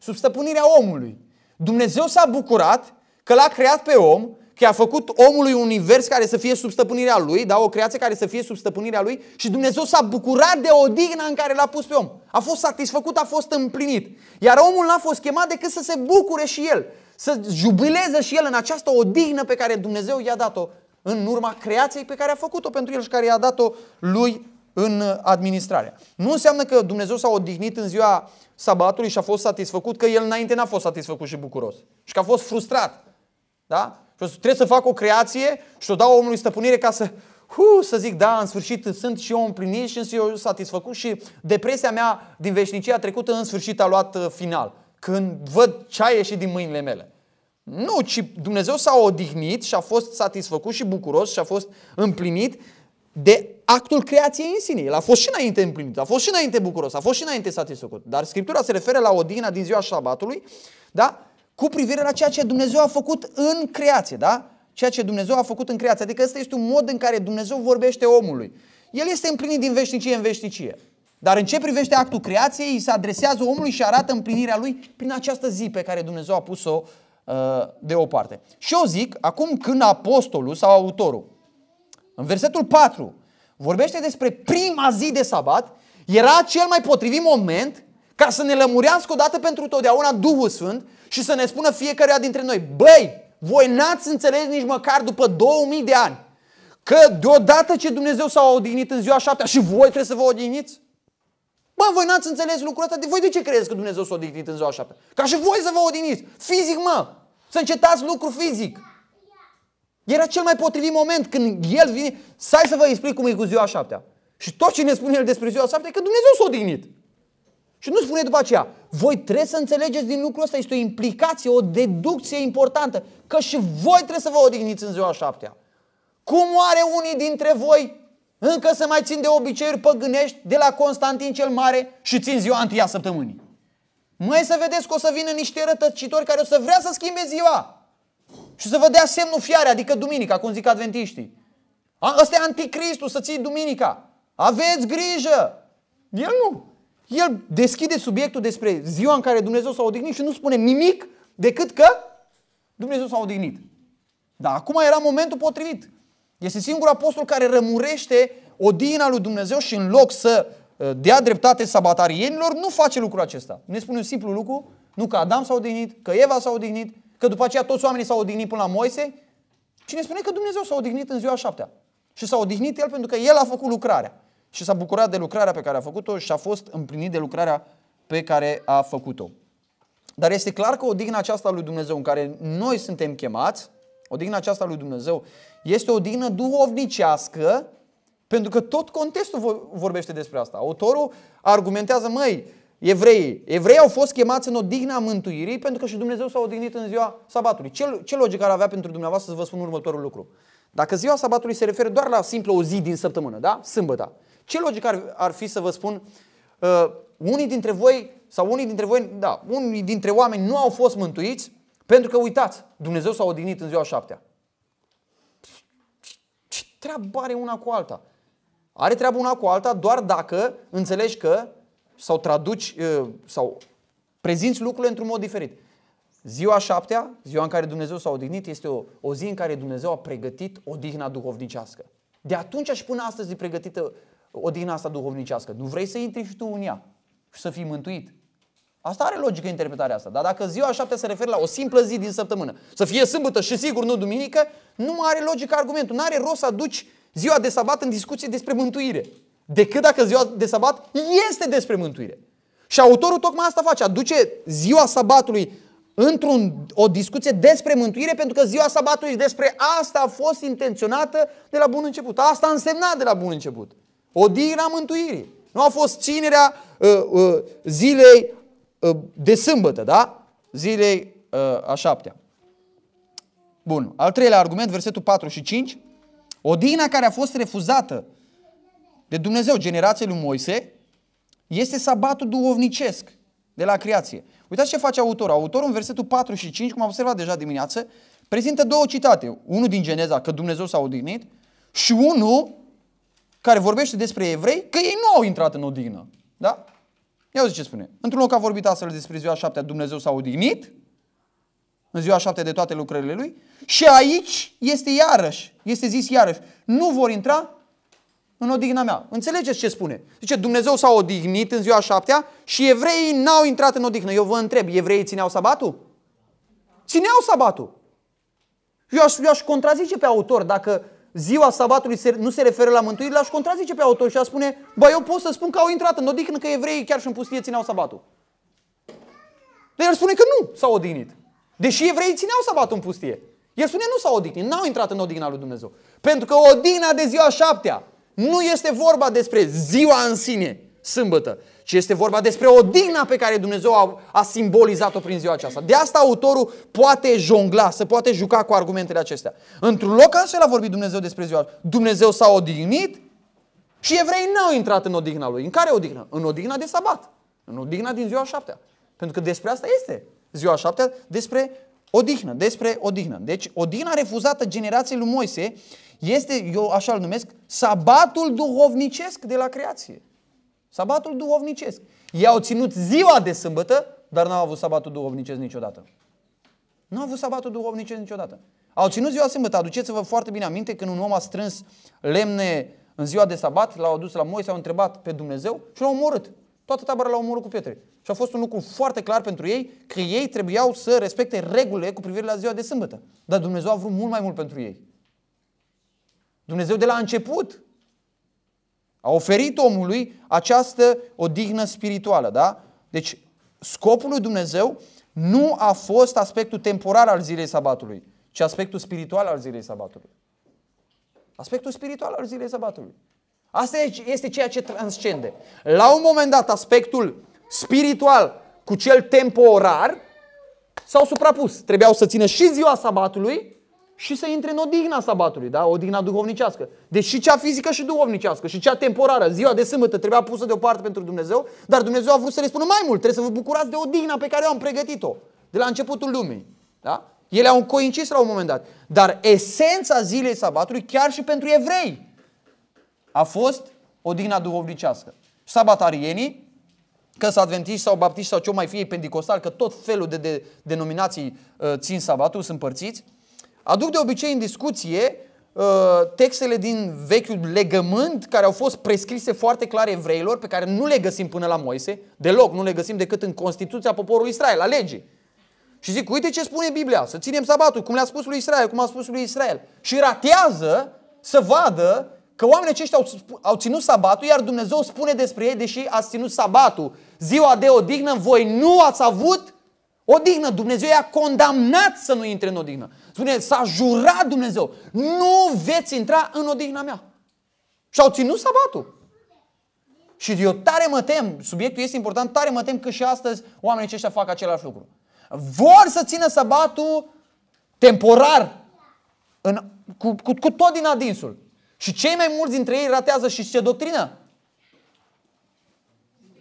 Sub stăpânirea omului. Dumnezeu s-a bucurat că l-a creat pe om, că a făcut omului un univers care să fie sub stăpânirea lui, da, o creație care să fie sub stăpânirea lui și Dumnezeu s-a bucurat de odihna în care l-a pus pe om. A fost satisfăcut, a fost împlinit. Iar omul n-a fost chemat decât să se bucure și el să jubileze și el în această odihnă pe care Dumnezeu i-a dat-o în urma creației pe care a făcut-o pentru el și care i-a dat-o lui în administrare. Nu înseamnă că Dumnezeu s-a odihnit în ziua sabatului și a fost satisfăcut, că el înainte n-a fost satisfăcut și bucuros. Și că a fost frustrat. Da? Și trebuie să fac o creație și o dau omului stăpânire ca să, hu, să zic, da, în sfârșit sunt și eu împlinit și sunt și eu satisfăcut și depresia mea din veșnicia trecută în sfârșit a luat uh, final când văd ce a ieșit din mâinile mele. Nu, ci Dumnezeu s-a odihnit și a fost satisfăcut și bucuros și a fost împlinit de actul creației în sine. El a fost și înainte împlinit, a fost și înainte bucuros, a fost și înainte satisfăcut. Dar Scriptura se referă la odihna din ziua șabatului, da? cu privire la ceea ce Dumnezeu a făcut în creație. Da? Ceea ce Dumnezeu a făcut în creație. Adică ăsta este un mod în care Dumnezeu vorbește omului. El este împlinit din veșnicie în veșnicie. Dar în ce privește actul creației, îi se adresează omului și arată împlinirea lui prin această zi pe care Dumnezeu a pus-o uh, deoparte. Și eu zic, acum când apostolul sau autorul, în versetul 4, vorbește despre prima zi de sabat, era cel mai potrivit moment ca să ne lămurească dată pentru totdeauna Duhul Sfânt și să ne spună fiecare dintre noi, băi, voi n-ați înțeles nici măcar după 2000 de ani că deodată ce Dumnezeu s-a odihnit în ziua șaptea și voi trebuie să vă odihniți? Bă, voi n-ați înțeles lucrul ăsta? De voi de ce credeți că Dumnezeu s-a odihnit în ziua șaptea? Ca și voi să vă odihniți. Fizic, mă! Să încetați lucru fizic. Era cel mai potrivit moment când el vine. Stai să vă explic cum e cu ziua șaptea. Și tot ce ne spune el despre ziua șaptea e că Dumnezeu s-a odihnit. Și nu spune după aceea, voi trebuie să înțelegeți din lucrul ăsta, este o implicație, o deducție importantă, că și voi trebuie să vă odihniți în ziua șaptea. Cum oare unii dintre voi încă să mai țin de obiceiuri păgânești de la Constantin cel Mare și țin ziua întâia săptămânii. Mai să vedeți că o să vină niște rătăcitori care o să vrea să schimbe ziua. Și să vă dea semnul fiare, adică duminica, cum zic adventiștii. ăsta e anticristul, să ții duminica. Aveți grijă! El nu. El deschide subiectul despre ziua în care Dumnezeu s-a odihnit și nu spune nimic decât că Dumnezeu s-a odihnit. Dar acum era momentul potrivit. Este singurul apostol care rămurește odina lui Dumnezeu și în loc să uh, dea dreptate sabatarienilor, nu face lucrul acesta. Ne spune un simplu lucru, nu că Adam s-a odihnit, că Eva s-a odihnit, că după aceea toți oamenii s-au odihnit până la Moise, ci ne spune că Dumnezeu s-a odihnit în ziua șaptea. Și s-a odihnit El pentru că El a făcut lucrarea. Și s-a bucurat de lucrarea pe care a făcut-o și a fost împlinit de lucrarea pe care a făcut-o. Dar este clar că odihna aceasta lui Dumnezeu în care noi suntem chemați, odihna aceasta lui Dumnezeu este o dină duhovnicească, pentru că tot contextul vorbește despre asta. Autorul argumentează, măi, evreii, evreii au fost chemați în odihna mântuirii pentru că și Dumnezeu s-a odihnit în ziua sabatului. Ce, ce logică ar avea pentru dumneavoastră să vă spun următorul lucru? Dacă ziua sabatului se referă doar la simplă o zi din săptămână, da? sâmbăta. Ce logică ar, ar fi să vă spun uh, unii dintre voi sau unii dintre voi, da, unii dintre oameni nu au fost mântuiți pentru că uitați, Dumnezeu s-a odihnit în ziua șaptea treabă are una cu alta. Are treabă una cu alta doar dacă înțelegi că sau traduci uh, sau prezinți lucrurile într-un mod diferit. Ziua șaptea, ziua în care Dumnezeu s-a odihnit, este o, o zi în care Dumnezeu a pregătit odihna duhovnicească. De atunci și până astăzi e pregătită odihna asta duhovnicească. Nu vrei să intri și tu în ea și să fii mântuit. Asta are logică interpretarea asta. Dar dacă ziua șaptea se referă la o simplă zi din săptămână, să fie sâmbătă și sigur nu duminică, nu are logică argumentul. Nu are rost să aduci ziua de sabat în discuție despre mântuire. Decât dacă ziua de sabat este despre mântuire. Și autorul tocmai asta face, aduce ziua sabatului într-un, o discuție despre mântuire, pentru că ziua sabatului despre asta a fost intenționată de la bun început. Asta a însemnat de la bun început. Odihna mântuirii. Nu a fost ținerea uh, uh, zilei Ă, de sâmbătă, da? Zilei ă, a șaptea. Bun, al treilea argument, versetul 4 și 5. Odina care a fost refuzată de Dumnezeu, generației lui Moise, este sabatul duovnicesc de la creație. Uitați ce face autorul. Autorul în versetul 4 și 5, cum am observat deja dimineață, prezintă două citate. Unul din Geneza, că Dumnezeu s-a odihnit, și unul care vorbește despre evrei, că ei nu au intrat în odină. Da? Ia uite ce spune. Într-un loc a vorbit astfel despre ziua șaptea, Dumnezeu s-a odihnit în ziua șaptea de toate lucrările lui și aici este iarăși, este zis iarăși, nu vor intra în odihna mea. Înțelegeți ce spune? Zice, Dumnezeu s-a odihnit în ziua șaptea și evreii n-au intrat în odihnă. Eu vă întreb, evreii țineau sabatul? Țineau sabatul. Eu aș, eu aș contrazice pe autor dacă ziua sabatului nu se referă la mântuire, l-aș contrazice pe autor și a spune, bă, eu pot să spun că au intrat în odihnă, că evreii chiar și în pustie țineau sabatul. Dar el spune că nu s-au odihnit. Deși evreii țineau sabatul în pustie. El spune nu s-au odihnit, n-au intrat în odihna lui Dumnezeu. Pentru că odihna de ziua șaptea nu este vorba despre ziua în sine, sâmbătă, ci este vorba despre odihna pe care Dumnezeu a, a simbolizat-o prin ziua aceasta. De asta autorul poate jongla, se poate juca cu argumentele acestea. Într-un loc astfel a vorbit Dumnezeu despre ziua Dumnezeu s-a odihnit și evrei n-au intrat în odihna lui. În care odihnă? În odihna de sabat. În odihna din ziua șaptea. Pentru că despre asta este ziua șaptea, despre odihnă, despre odihnă. Deci odihna refuzată generației lui Moise este, eu așa îl numesc, sabatul duhovnicesc de la creație. Sabatul duhovnicesc. Ei au ținut ziua de sâmbătă, dar n-au avut sabatul duhovnicesc niciodată. Nu au avut sabatul duhovnicesc niciodată. Au ținut ziua sâmbătă. Aduceți-vă foarte bine aminte când un om a strâns lemne în ziua de sabat, l-au adus la s au întrebat pe Dumnezeu și l-au omorât. Toată tabăra l-au omorât cu pietre. Și a fost un lucru foarte clar pentru ei că ei trebuiau să respecte regulile cu privire la ziua de sâmbătă. Dar Dumnezeu a vrut mult mai mult pentru ei. Dumnezeu de la început a oferit omului această odihnă spirituală, da? Deci scopul lui Dumnezeu nu a fost aspectul temporar al zilei sabatului, ci aspectul spiritual al zilei sabatului. Aspectul spiritual al zilei sabatului. Asta este ceea ce transcende. La un moment dat, aspectul spiritual cu cel temporar s-au suprapus. Trebuiau să țină și ziua sabatului și să intre în odihna sabatului, da? odihna duhovnicească. Deci și cea fizică și duhovnicească și cea temporară, ziua de sâmbătă trebuia pusă deoparte pentru Dumnezeu, dar Dumnezeu a vrut să le spună mai mult, trebuie să vă bucurați de odihna pe care eu am pregătit-o de la începutul lumii. Da? Ele au coincis la un moment dat. Dar esența zilei sabatului, chiar și pentru evrei, a fost odihna duhovnicească. Sabatarienii, că sunt adventiști sau baptiști sau ce mai fie pentecostali, că tot felul de, de denominații uh, țin sabatul, sunt părțiți, Aduc de obicei în discuție uh, textele din vechiul legământ care au fost prescrise foarte clar evreilor, pe care nu le găsim până la Moise, deloc, nu le găsim decât în Constituția poporului Israel, la lege. Și zic, uite ce spune Biblia, să ținem sabatul, cum le-a spus lui Israel, cum a spus lui Israel. Și ratează să vadă că oamenii aceștia au, au ținut sabatul, iar Dumnezeu spune despre ei, deși ați ținut sabatul, ziua de odihnă, voi nu ați avut Odihnă, Dumnezeu i-a condamnat să nu intre în odihnă. Spune, s-a jurat Dumnezeu, nu veți intra în odihna mea. Și au ținut sabatul. Și eu tare mă tem, subiectul este important, tare mă tem că și astăzi oamenii aceștia fac același lucru. Vor să țină sabatul temporar, în, cu, cu, cu tot din adinsul. Și cei mai mulți dintre ei ratează și ce doctrină?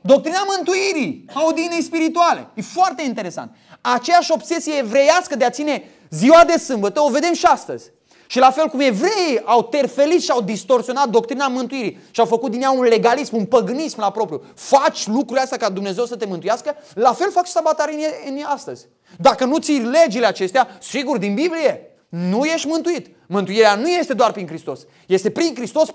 Doctrina mântuirii, a odinei spirituale. E foarte interesant. Aceeași obsesie evreiască de a ține ziua de sâmbătă o vedem și astăzi. Și la fel cum evreii au terfelit și au distorsionat doctrina mântuirii și au făcut din ea un legalism, un păgânism la propriu. Faci lucrurile astea ca Dumnezeu să te mântuiască, la fel fac și sabatarii în astăzi. Dacă nu ții legile acestea, sigur, din Biblie, nu ești mântuit. Mântuirea nu este doar prin Hristos. Este prin Hristos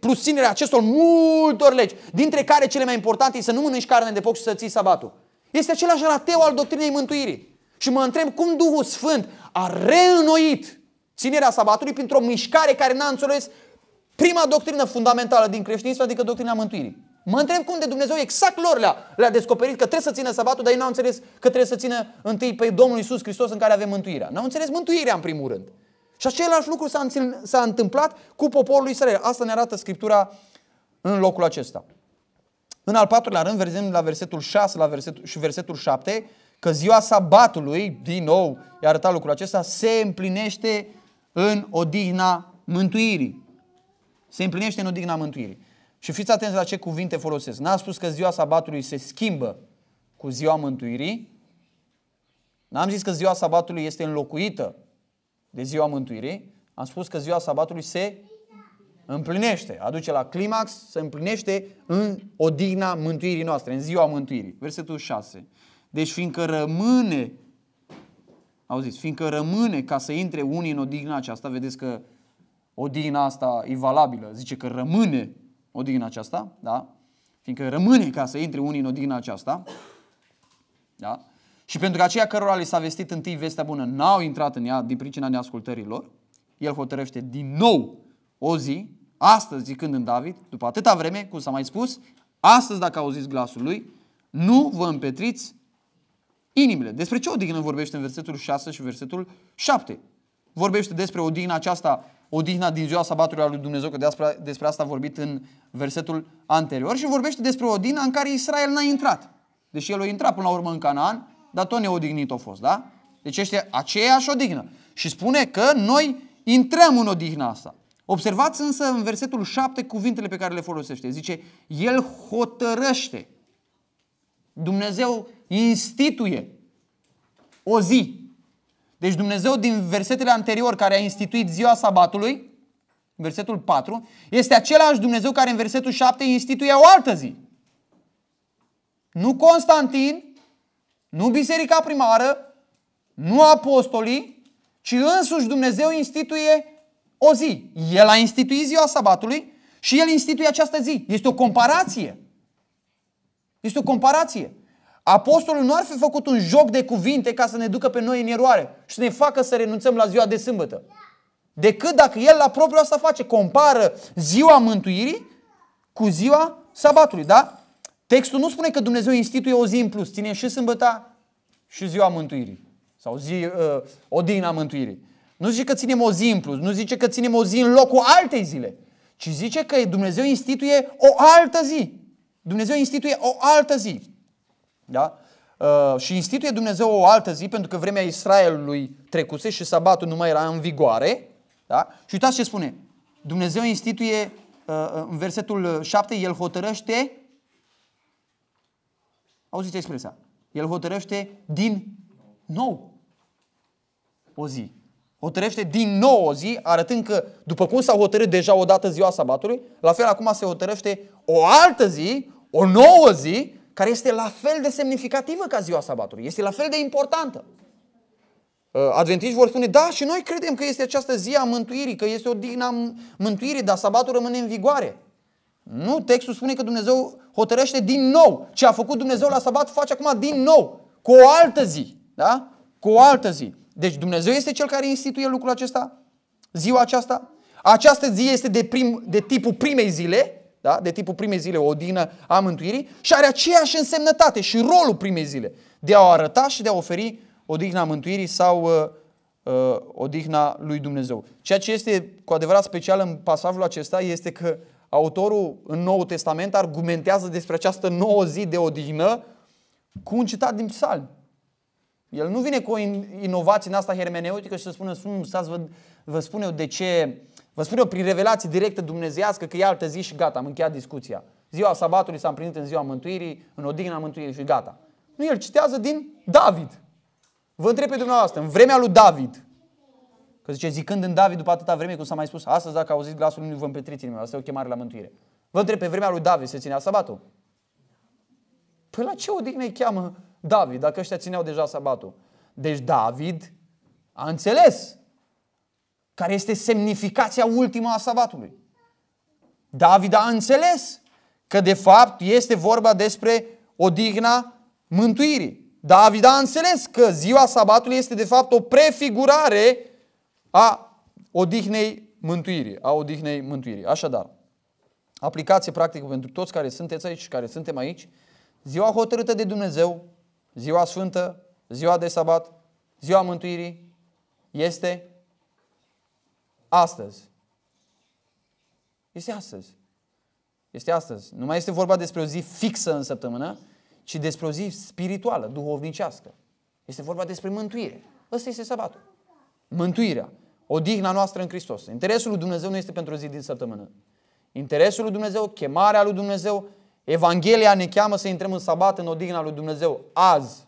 plus ținerea acestor multor legi, dintre care cele mai importante e să nu mănânci carne de foc și să ții sabatul. Este același rateu al doctrinei mântuirii. Și mă întreb cum Duhul Sfânt a reînnoit ținerea sabatului printr-o mișcare care n-a înțeles prima doctrină fundamentală din creștinism, adică doctrina mântuirii. Mă întreb cum de Dumnezeu exact lor le-a, le descoperit că trebuie să țină sabatul, dar ei n-au înțeles că trebuie să țină întâi pe Domnul Isus Hristos în care avem mântuirea. N-au înțeles mântuirea în primul rând. Și același lucru s-a, s-a întâmplat cu poporul Israel. Asta ne arată Scriptura în locul acesta. În al patrulea rând, vedem la versetul 6 la versetul, și versetul 7, că ziua sabatului, din nou, i-a arătat lucrul acesta, se împlinește în odihna mântuirii. Se împlinește în odihna mântuirii. Și fiți atenți la ce cuvinte folosesc. n am spus că ziua sabatului se schimbă cu ziua mântuirii. N-am zis că ziua sabatului este înlocuită de ziua mântuirii. Am spus că ziua sabatului se împlinește, aduce la climax, se împlinește în odihna mântuirii noastre, în ziua mântuirii. Versetul 6. Deci fiindcă rămâne, auziți, fiindcă rămâne ca să intre unii în odihna aceasta, vedeți că odihna asta e valabilă, zice că rămâne odihna aceasta, da? Fiindcă rămâne ca să intre unii în odihna aceasta, da? Și pentru că aceia cărora li s-a vestit întâi vestea bună, n-au intrat în ea din pricina neascultărilor, el hotărăște din nou o zi, astăzi zicând în David, după atâta vreme, cum s-a mai spus, astăzi dacă auziți glasul lui, nu vă împetriți inimile. Despre ce odihnă vorbește în versetul 6 și versetul 7? Vorbește despre odihnă aceasta odihna din ziua sabatului a lui Dumnezeu, că despre, despre asta a vorbit în versetul anterior, și vorbește despre odihna în care Israel n-a intrat. Deși el a intrat până la urmă în Canaan, dar tot neodihnit a fost, da? Deci este aceeași odihnă. Și spune că noi intrăm în odihna asta. Observați însă în versetul 7 cuvintele pe care le folosește. Zice, El hotărăște. Dumnezeu instituie o zi deci Dumnezeu din versetele anterior care a instituit ziua sabatului, versetul 4, este același Dumnezeu care în versetul 7 instituie o altă zi. Nu Constantin, nu biserica primară, nu apostolii, ci însuși Dumnezeu instituie o zi. El a instituit ziua sabatului și el instituie această zi. Este o comparație. Este o comparație. Apostolul nu ar fi făcut un joc de cuvinte ca să ne ducă pe noi în eroare și să ne facă să renunțăm la ziua de sâmbătă. Decât dacă el la propriu asta face, compară ziua mântuirii cu ziua sabatului, da? Textul nu spune că Dumnezeu instituie o zi în plus, ține și sâmbăta și ziua mântuirii. Sau zi, uh, odina mântuirii. Nu zice că ținem o zi în plus, nu zice că ținem o zi în locul altei zile, ci zice că Dumnezeu instituie o altă zi. Dumnezeu instituie o altă zi. Da? Uh, și instituie Dumnezeu o altă zi, pentru că vremea Israelului trecuse și sabatul nu mai era în vigoare. Da? Și uitați ce spune. Dumnezeu instituie, uh, uh în versetul 7, uh, El hotărăște, auziți expresia, El hotărăște din nou o zi. Hotărăște din nou o zi, arătând că după cum s-a hotărât deja o dată ziua sabatului, la fel acum se hotărăște o altă zi, o nouă zi, care este la fel de semnificativă ca ziua sabatului, este la fel de importantă. Uh, Adventiști vor spune, da, și noi credem că este această zi a mântuirii, că este o digna mântuirii, dar sabatul rămâne în vigoare. Nu, textul spune că Dumnezeu hotărăște din nou. Ce a făcut Dumnezeu la sabat face acum din nou, cu o altă zi. Da? Cu o altă zi. Deci Dumnezeu este cel care instituie lucrul acesta, ziua aceasta. Această zi este de, prim, de tipul primei zile, da? de tipul prime zile, o odină a mântuirii și are aceeași însemnătate și rolul prime zile de a o arăta și de a oferi odihna mântuirii sau uh, uh, odihna lui Dumnezeu. Ceea ce este cu adevărat special în pasajul acesta este că autorul în Noul Testament argumentează despre această nouă zi de odihnă cu un citat din psalm. El nu vine cu o inovație în asta hermeneutică și să spună, să vă, vă spun eu de ce Vă spun eu prin revelații directă dumnezeiască că e altă zi și gata, am încheiat discuția. Ziua sabatului s-a împlinit în ziua mântuirii, în odihna mântuirii și gata. Nu, el citează din David. Vă întreb pe dumneavoastră, în vremea lui David, că zice, zicând în David după atâta vreme, cum s-a mai spus, astăzi dacă auziți glasul lui, vă împetriți inimea, asta e o chemare la mântuire. Vă întreb, pe vremea lui David se ținea sabatul? Păi la ce odihnă îi cheamă David, dacă ăștia țineau deja sabatul? Deci David a înțeles care este semnificația ultimă a sabatului. David a înțeles că de fapt este vorba despre odihna mântuirii. David a înțeles că ziua sabatului este de fapt o prefigurare a odihnei mântuirii, a odihnei mântuirii. Așadar, aplicație practică pentru toți care sunteți aici și care suntem aici, ziua hotărâtă de Dumnezeu, ziua sfântă, ziua de sabat, ziua mântuirii, este astăzi. Este astăzi. Este astăzi. Nu mai este vorba despre o zi fixă în săptămână, ci despre o zi spirituală, duhovnicească. Este vorba despre mântuire. Ăsta este sabatul. Mântuirea. Odihna noastră în Hristos. Interesul lui Dumnezeu nu este pentru o zi din săptămână. Interesul lui Dumnezeu, chemarea lui Dumnezeu, Evanghelia ne cheamă să intrăm în sabat, în odihna lui Dumnezeu, azi.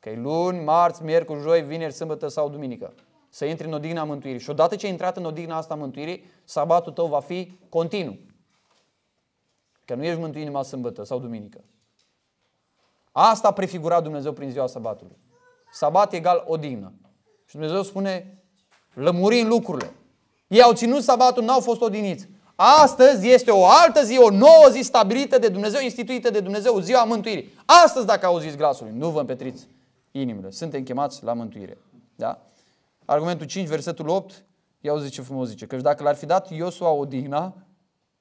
Că e luni, marți, miercuri, joi, vineri, sâmbătă sau duminică să intri în odihna mântuirii. Și odată ce ai intrat în odihna asta mântuirii, sabatul tău va fi continuu. Că nu ești mântuit numai sâmbătă sau duminică. Asta a prefigurat Dumnezeu prin ziua sabatului. Sabat egal odihnă. Și Dumnezeu spune, lămurim lucrurile. Ei au ținut sabatul, n-au fost odiniți. Astăzi este o altă zi, o nouă zi stabilită de Dumnezeu, instituită de Dumnezeu, ziua mântuirii. Astăzi, dacă auziți glasul, nu vă împetriți inimile. Suntem chemați la mântuire. Da? Argumentul 5, versetul 8, iau zice frumos zice, că dacă l-ar fi dat Iosua odihna,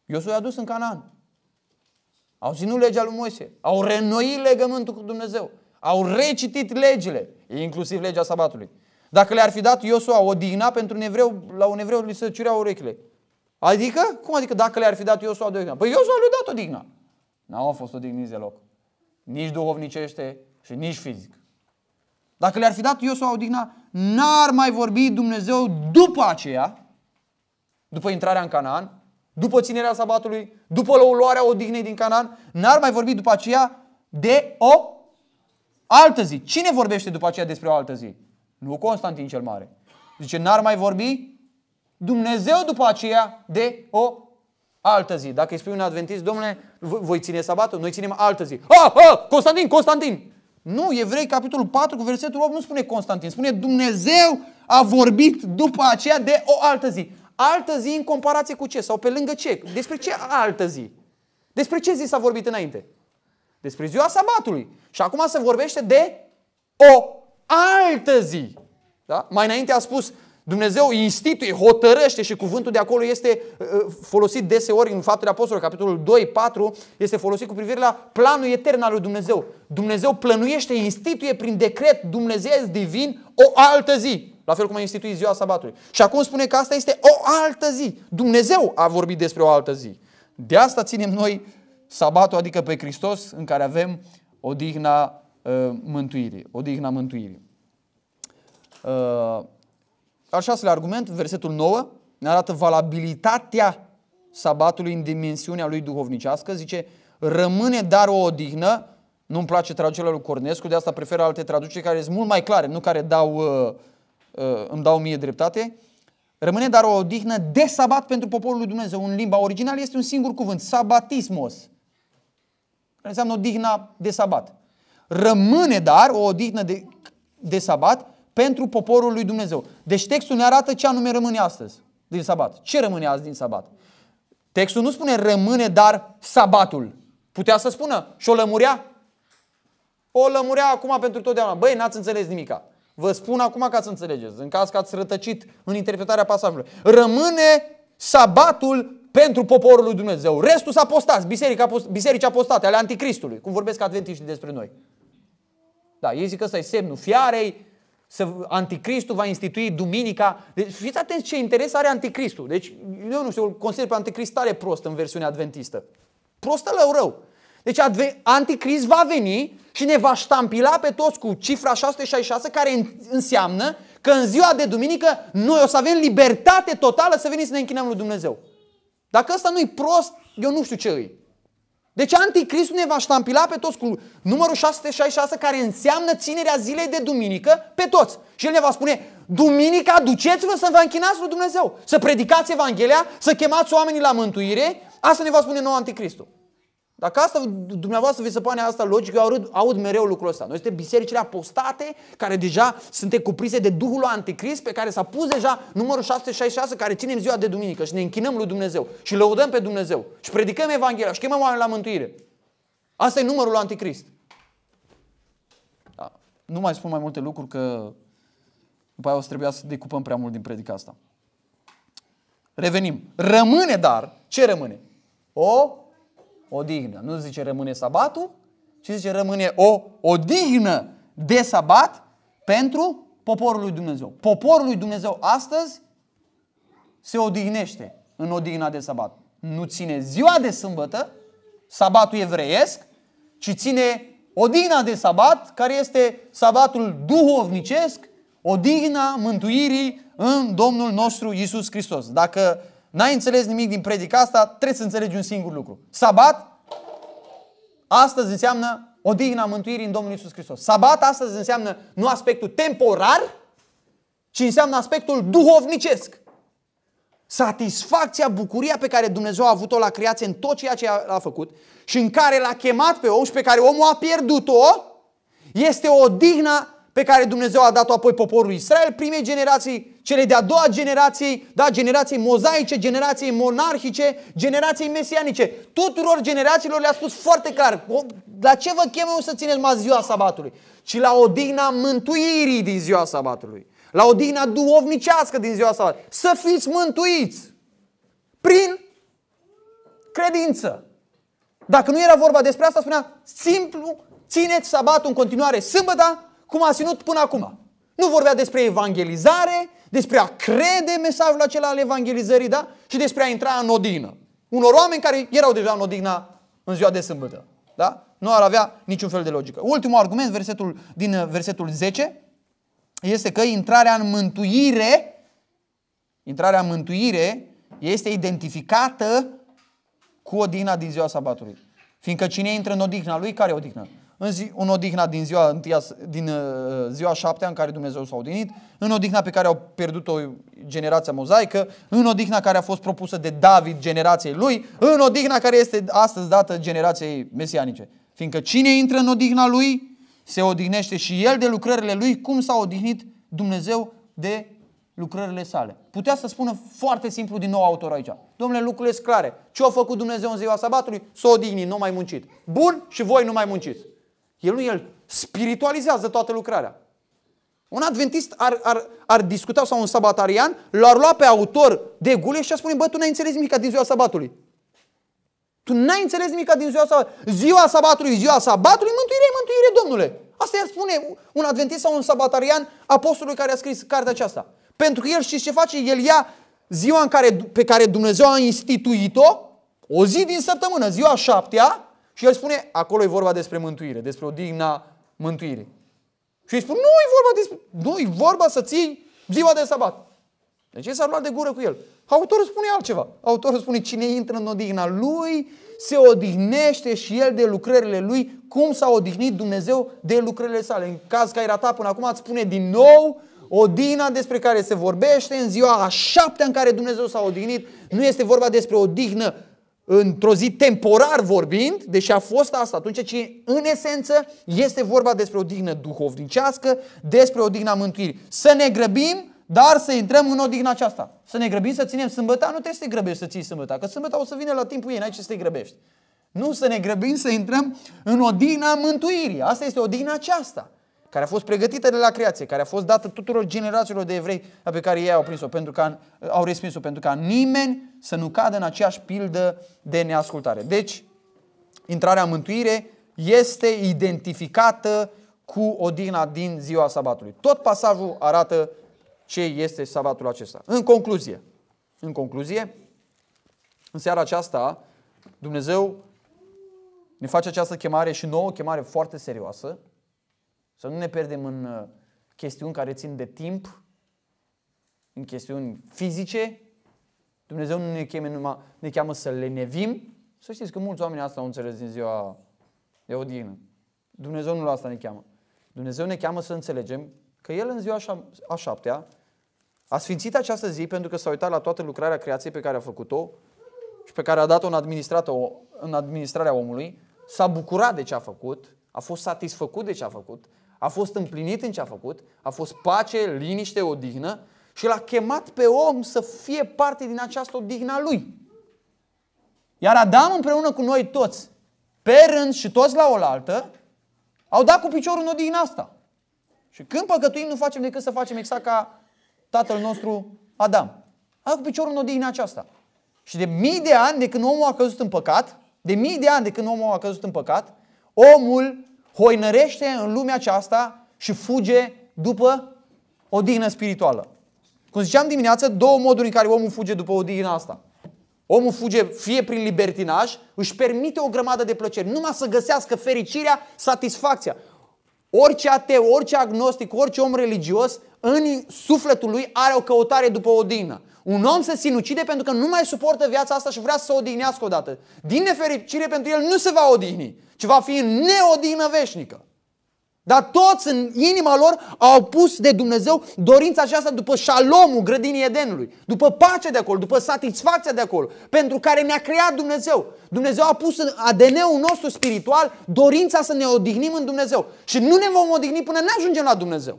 Iosua i-a dus în Canaan. Au ținut legea lui Moise, au renoit legământul cu Dumnezeu, au recitit legile, inclusiv legea sabatului. Dacă le-ar fi dat Iosua odihna, pentru un evreu, la un evreu li se ciureau urechile. Adică? Cum adică dacă le-ar fi dat Iosua odihna? Păi Iosua lui a dat odihna. N-au fost odihniți deloc. Nici duhovnicește și nici fizic. Dacă le-ar fi dat Iosua odihna, n-ar mai vorbi Dumnezeu după aceea, după intrarea în Canaan, după ținerea sabatului, după luarea odihnei din Canaan, n-ar mai vorbi după aceea de o altă zi. Cine vorbește după aceea despre o altă zi? Nu Constantin cel Mare. Zice, n-ar mai vorbi Dumnezeu după aceea de o altă zi. Dacă îi spui un adventist, domnule, voi ține sabatul? Noi ținem altă zi. Ah, ah, Constantin, Constantin! Nu, Evrei, capitolul 4, cu versetul 8, nu spune Constantin, spune Dumnezeu a vorbit după aceea de o altă zi. Altă zi în comparație cu ce? Sau pe lângă ce? Despre ce altă zi? Despre ce zi s-a vorbit înainte? Despre ziua sabatului. Și acum se vorbește de o altă zi. Da? Mai înainte a spus Dumnezeu instituie, hotărăște și cuvântul de acolo este uh, uh, folosit deseori în Faptele Apostolului, capitolul 2, 4, este folosit cu privire la planul etern al lui Dumnezeu. Dumnezeu plănuiește, instituie prin decret Dumnezeu divin o altă zi. La fel cum a instituit ziua sabatului. Și acum spune că asta este o altă zi. Dumnezeu a vorbit despre o altă zi. De asta ținem noi sabatul, adică pe Hristos, în care avem o dignă uh, mântuirii. O dignă mântuirii. Uh, al șaselea argument, versetul 9, ne arată valabilitatea sabatului în dimensiunea lui duhovnicească. Zice, rămâne dar o odihnă, nu-mi place traducerea lui Cornescu, de asta prefer alte traduceri care sunt mult mai clare, nu care dau, uh, uh, îmi dau mie dreptate. Rămâne dar o odihnă de sabat pentru poporul lui Dumnezeu. În limba originală este un singur cuvânt, sabatismos, înseamnă odihna de sabat. Rămâne dar o odihnă de, de sabat pentru poporul lui Dumnezeu. Deci textul ne arată ce anume rămâne astăzi din sabat. Ce rămâne azi din sabat? Textul nu spune rămâne, dar sabatul. Putea să spună și o lămurea? O lămurea acum pentru totdeauna. Băi, n-ați înțeles nimica. Vă spun acum ca să înțelegeți, în caz că ați rătăcit în interpretarea pasajului. Rămâne sabatul pentru poporul lui Dumnezeu. Restul s-a postat, biserica, biserici apostate, ale anticristului, cum vorbesc adventiștii despre noi. Da, ei zic că ăsta e semnul fiarei, să, anticristul va institui duminica. Deci fiți atenți ce interes are anticristul. Deci eu nu știu, îl consider pe anticrist tare prost în versiunea adventistă. Prostă lău rău. Deci anticrist va veni și ne va ștampila pe toți cu cifra 666 care înseamnă că în ziua de duminică noi o să avem libertate totală să venim să ne închinăm lui Dumnezeu. Dacă ăsta nu-i prost, eu nu știu ce îi. Deci anticristul ne va ștampila pe toți cu numărul 666 care înseamnă ținerea zilei de duminică pe toți. Și el ne va spune, duminica duceți-vă să vă închinați lui Dumnezeu, să predicați Evanghelia, să chemați oamenii la mântuire. Asta ne va spune nou anticristul. Dacă asta, dumneavoastră vi se pare asta logică, eu aud, aud mereu lucrul ăsta. Noi suntem bisericile apostate, care deja sunt cuprinse de Duhul Anticrist, pe care s-a pus deja numărul 666, care ținem ziua de duminică și ne închinăm lui Dumnezeu și lăudăm pe Dumnezeu și predicăm Evanghelia și chemăm oameni la mântuire. Asta e numărul Anticrist. Da. Nu mai spun mai multe lucruri că după aia o să trebuia să decupăm prea mult din predica asta. Revenim. Rămâne dar, ce rămâne? O odihnă. Nu zice rămâne sabatul, ci zice rămâne o odihnă de sabat pentru poporul lui Dumnezeu. Poporul lui Dumnezeu astăzi se odihnește în odihna de sabat. Nu ține ziua de sâmbătă, sabatul evreiesc, ci ține odihna de sabat, care este sabatul duhovnicesc, odihna mântuirii în Domnul nostru Isus Hristos. Dacă N-ai înțeles nimic din predica asta, trebuie să înțelegi un singur lucru. Sabat, astăzi înseamnă odihna mântuirii în Domnul Isus Hristos. Sabat astăzi înseamnă nu aspectul temporar, ci înseamnă aspectul duhovnicesc. Satisfacția, bucuria pe care Dumnezeu a avut-o la creație în tot ceea ce a făcut și în care l-a chemat pe om și pe care omul a pierdut-o, este o digna pe care Dumnezeu a dat-o apoi poporului Israel, primei generații, cele de-a doua generație, da, generații mozaice, generații monarhice, generații mesianice. Tuturor generațiilor le-a spus foarte clar, la ce vă chem eu să țineți mai ziua sabatului? Ci la odihna mântuirii din ziua sabatului, la odihna duovnicească din ziua sabatului. Să fiți mântuiți prin credință. Dacă nu era vorba despre asta, spunea simplu, țineți sabatul în continuare sâmbăta cum a ținut până acum. Nu vorbea despre evangelizare, despre a crede mesajul acela al evangelizării, da? Și despre a intra în odină. Unor oameni care erau deja în odină în ziua de sâmbătă, da? Nu ar avea niciun fel de logică. Ultimul argument versetul, din uh, versetul 10 este că intrarea în mântuire, intrarea în mântuire este identificată cu odina din ziua sabatului. Fiindcă cine intră în odihna lui, care odihnă? în zi, în odihna din ziua, din uh, ziua șaptea în care Dumnezeu s-a odinit, în odihna pe care au pierdut-o generația mozaică, în odihna care a fost propusă de David generației lui, în odihna care este astăzi dată generației mesianice. Fiindcă cine intră în odihna lui, se odihnește și el de lucrările lui, cum s-a odihnit Dumnezeu de lucrările sale. Putea să spună foarte simplu din nou autor aici. Domnule, lucrurile sunt clare. Ce a făcut Dumnezeu în ziua sabatului? S-a odihnit, nu mai muncit. Bun și voi nu mai munciți. El nu, el spiritualizează toată lucrarea. Un adventist ar, ar, ar discuta sau un sabatarian l-ar lua pe autor de gule și a spune, bă, tu n-ai înțeles nimic din ziua sabatului. Tu n-ai înțeles nimic din ziua sabatului. Ziua sabatului, ziua sabatului, mântuire, mântuire, domnule. Asta i-ar spune un adventist sau un sabatarian apostolului care a scris cartea aceasta. Pentru că el știți ce face? El ia ziua în care, pe care Dumnezeu a instituit-o, o zi din săptămână, ziua șaptea, și el spune, acolo e vorba despre mântuire, despre o digna mântuire. Și îi spun, nu e vorba despre, nu e vorba să ții ziua de sabat. Deci ei s-ar lua de gură cu el. Autorul spune altceva. Autorul spune, cine intră în odihna lui, se odihnește și el de lucrările lui, cum s-a odihnit Dumnezeu de lucrările sale. În caz că ai ratat până acum, îți spune din nou odihna despre care se vorbește în ziua a șaptea în care Dumnezeu s-a odihnit. Nu este vorba despre odihnă într-o zi temporar vorbind, deși a fost asta atunci, ci în esență este vorba despre o dignă duhovnicească, despre o dignă mântuirii. Să ne grăbim, dar să intrăm în o dignă aceasta. Să ne grăbim să ținem sâmbăta, nu trebuie să te grăbești să ții sâmbăta, că sâmbăta o să vină la timpul ei, n-ai ce să te grăbești. Nu să ne grăbim să intrăm în dignă mântuirii. Asta este dignă aceasta care a fost pregătită de la creație, care a fost dată tuturor generațiilor de evrei pe care ei au, prins-o, pentru că, au respins-o, pentru ca nimeni să nu cadă în aceeași pildă de neascultare. Deci, intrarea în mântuire este identificată cu odina din ziua sabatului. Tot pasajul arată ce este sabatul acesta. În concluzie, în concluzie, în seara aceasta, Dumnezeu ne face această chemare și nouă chemare foarte serioasă, să nu ne pierdem în uh, chestiuni care țin de timp, în chestiuni fizice. Dumnezeu nu ne, cheme numai, ne cheamă să le nevim. Să știți că mulți oameni asta au înțeles din ziua de odihnă. Dumnezeu nu la asta ne cheamă. Dumnezeu ne cheamă să înțelegem că El în ziua a șaptea a sfințit această zi pentru că s-a uitat la toată lucrarea creației pe care a făcut-o și pe care a dat-o în, în administrarea omului, s-a bucurat de ce a făcut, a fost satisfăcut de ce a făcut, a fost împlinit în ce a făcut, a fost pace, liniște, odihnă și l-a chemat pe om să fie parte din această odihnă a lui. Iar Adam împreună cu noi toți, pe rând și toți la oaltă, au dat cu piciorul în odihnă asta. Și când păcătuim, nu facem decât să facem exact ca tatăl nostru Adam. A dat cu piciorul în odihnă aceasta. Și de mii de ani de când omul a căzut în păcat, de mii de ani de când omul a căzut în păcat, omul hoinărește în lumea aceasta și fuge după o dină spirituală. Cum ziceam dimineață, două moduri în care omul fuge după o dină asta. Omul fuge fie prin libertinaj, își permite o grămadă de plăceri, numai să găsească fericirea, satisfacția. Orice ateu, orice agnostic, orice om religios, în sufletul lui are o căutare după o dină. Un om se sinucide pentru că nu mai suportă viața asta și vrea să o odihnească odată. Din nefericire pentru el nu se va odihni, ci va fi în neodihnă veșnică. Dar toți în inima lor au pus de Dumnezeu dorința aceasta după șalomul grădinii Edenului, după pace de acolo, după satisfacția de acolo, pentru care ne-a creat Dumnezeu. Dumnezeu a pus în ADN-ul nostru spiritual dorința să ne odihnim în Dumnezeu. Și nu ne vom odihni până ne ajungem la Dumnezeu.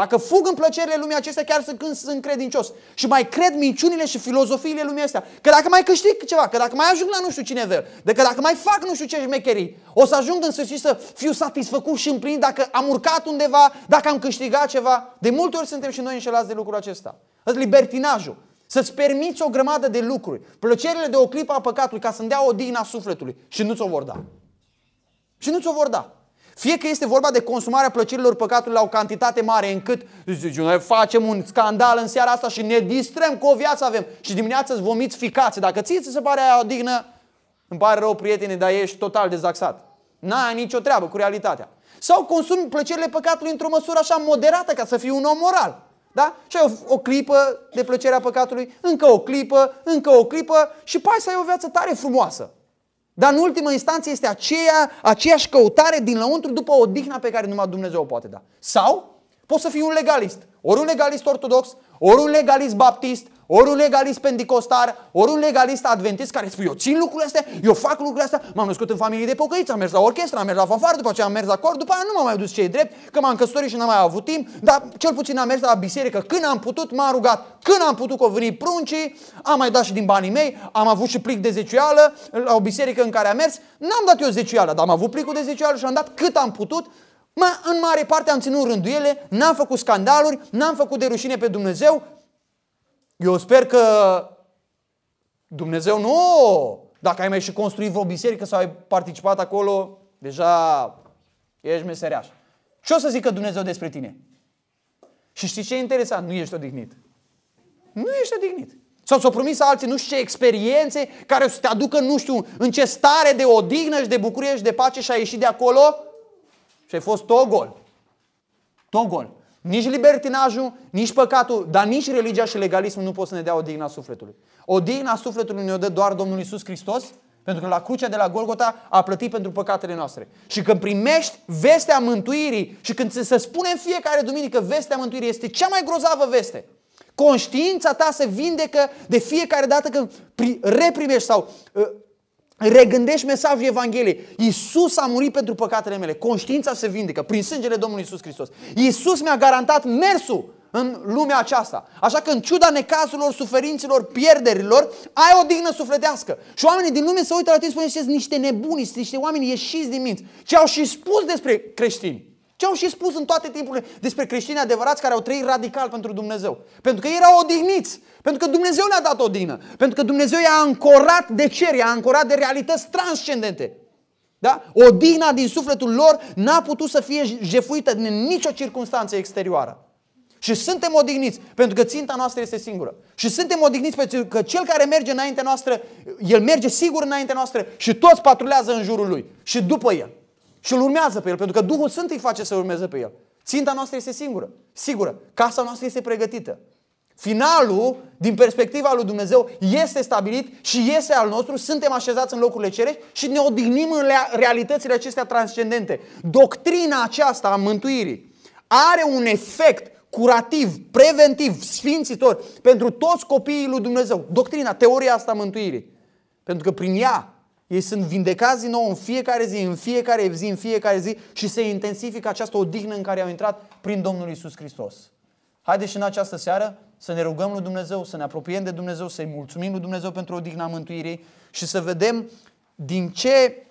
Dacă fug în plăcerile lumii acestea, chiar sunt când sunt credincios. Și mai cred minciunile și filozofiile lumii astea. Că dacă mai câștig ceva, că dacă mai ajung la nu știu cine vel, de că dacă mai fac nu știu ce șmecherii, o să ajung în sfârșit să fiu satisfăcut și împlinit dacă am urcat undeva, dacă am câștigat ceva. De multe ori suntem și noi înșelați de lucrul acesta. Libertinajul. Să-ți permiți o grămadă de lucruri, plăcerile de o clipă a păcatului, ca să-mi dea o dina sufletului. Și nu ți-o vor da. Și nu ți-o vor da. Fie că este vorba de consumarea plăcerilor păcatului la o cantitate mare încât zici, noi facem un scandal în seara asta și ne distrăm cu o viață avem și dimineața îți vomiți ficațe. Dacă ție ți se pare aia odihnă, îmi pare rău, prietene, dar ești total dezaxat. N-ai nicio treabă cu realitatea. Sau consumi plăcerile păcatului într-o măsură așa moderată ca să fii un om moral. Da? Și ai o, o clipă de plăcerea păcatului, încă o clipă, încă o clipă și pai să ai o viață tare frumoasă. Dar în ultimă instanță este aceea, aceeași căutare din lăuntru după o dihnă pe care numai Dumnezeu o poate da. Sau poți să fii un legalist. Ori un legalist ortodox, ori un legalist baptist, ori un legalist pendicostar, ori un legalist adventist care spune eu țin lucrurile astea, eu fac lucrurile astea, m-am născut în familie de pocăiți, am mers la orchestră, am mers la fanfară, după aceea am mers la cor, după aceea nu m-am mai dus cei drept, că m-am căsătorit și n-am mai avut timp, dar cel puțin am mers la biserică când am putut, m-am rugat când am putut că veni pruncii, am mai dat și din banii mei, am avut și plic de zeciuială la o biserică în care am mers, n-am dat eu zeciuială, dar am avut plicul de zeciuială și am dat cât am putut, Mă, în mare parte am ținut rânduiele, n-am făcut scandaluri, n-am făcut de rușine pe Dumnezeu, eu sper că Dumnezeu nu! Dacă ai mai și construit vreo biserică sau ai participat acolo, deja ești meseriaș. Ce o să zică Dumnezeu despre tine? Și știi ce e interesant? Nu ești odihnit. Nu ești odihnit. Sau ți au promis alții nu știu ce experiențe care o să te aducă nu știu în ce stare de odihnă și de bucurie și de pace și ai ieșit de acolo și ai fost togol. Togol. Nici libertinajul, nici păcatul, dar nici religia și legalismul nu pot să ne dea odihna sufletului. Odihna sufletului ne-o dă doar Domnul Isus Hristos, pentru că la crucea de la Golgota a plătit pentru păcatele noastre. Și când primești vestea mântuirii și când se spune în fiecare duminică vestea mântuirii este cea mai grozavă veste. Conștiința ta se vindecă de fiecare dată când reprimești sau ă, regândești mesajul Evangheliei. Iisus a murit pentru păcatele mele. Conștiința se vindecă prin sângele Domnului Iisus Hristos. Iisus mi-a garantat mersul în lumea aceasta. Așa că în ciuda necazurilor, suferințelor, pierderilor, ai o dignă sufletească. Și oamenii din lume se uită la tine și spune, niște nebuni, niște oameni ieșiți din minți. Ce au și spus despre creștini. Ce au și spus în toate timpurile despre creștini adevărați care au trăit radical pentru Dumnezeu. Pentru că ei erau odihniți. Pentru că Dumnezeu le-a dat odină. Pentru că Dumnezeu i-a ancorat de cer, i-a ancorat de realități transcendente. Da? Odihna din sufletul lor n-a putut să fie jefuită din nicio circunstanță exterioară. Și suntem odihniți pentru că ținta noastră este singură. Și suntem odihniți pentru că cel care merge înaintea noastră, el merge sigur înaintea noastră și toți patrulează în jurul lui și după el. Și îl urmează pe el, pentru că Duhul Sfânt îi face să urmeze pe el. Ținta noastră este singură, sigură. Casa noastră este pregătită. Finalul, din perspectiva lui Dumnezeu, este stabilit și este al nostru, suntem așezați în locurile cerești și ne odihnim în realitățile acestea transcendente. Doctrina aceasta a mântuirii are un efect curativ, preventiv, sfințitor pentru toți copiii lui Dumnezeu. Doctrina, teoria asta a mântuirii. Pentru că prin ea ei sunt vindecați din nou în fiecare zi, în fiecare zi, în fiecare zi și se intensifică această odihnă în care au intrat prin Domnul Isus Hristos. Haideți și în această seară să ne rugăm lui Dumnezeu, să ne apropiem de Dumnezeu, să-i mulțumim lui Dumnezeu pentru odihna mântuirii și să vedem din ce,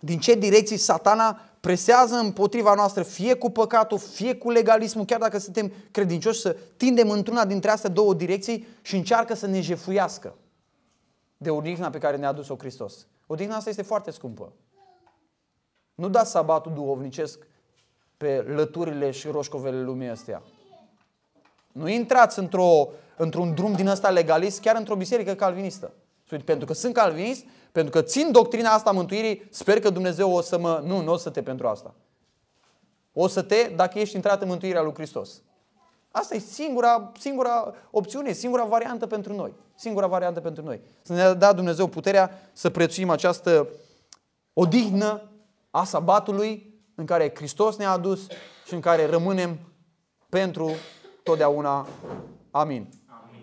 din ce direcții satana presează împotriva noastră, fie cu păcatul, fie cu legalismul, chiar dacă suntem credincioși, să tindem într-una dintre astea două direcții și încearcă să ne jefuiască de odihna pe care ne-a adus-o Hristos. Odihna asta este foarte scumpă. Nu da sabatul duhovnicesc pe lăturile și roșcovele lumii astea. Nu intrați într-o, într-un drum din ăsta legalist, chiar într-o biserică calvinistă. Pentru că sunt calvinist, pentru că țin doctrina asta mântuirii, sper că Dumnezeu o să mă... Nu, nu o să te pentru asta. O să te dacă ești intrat în mântuirea lui Hristos. Asta e singura, singura opțiune, singura variantă pentru noi. Singura variantă pentru noi. Să ne dea Dumnezeu puterea să prețuim această odihnă a sabatului în care Hristos ne-a adus și în care rămânem pentru totdeauna. Amin. Amin.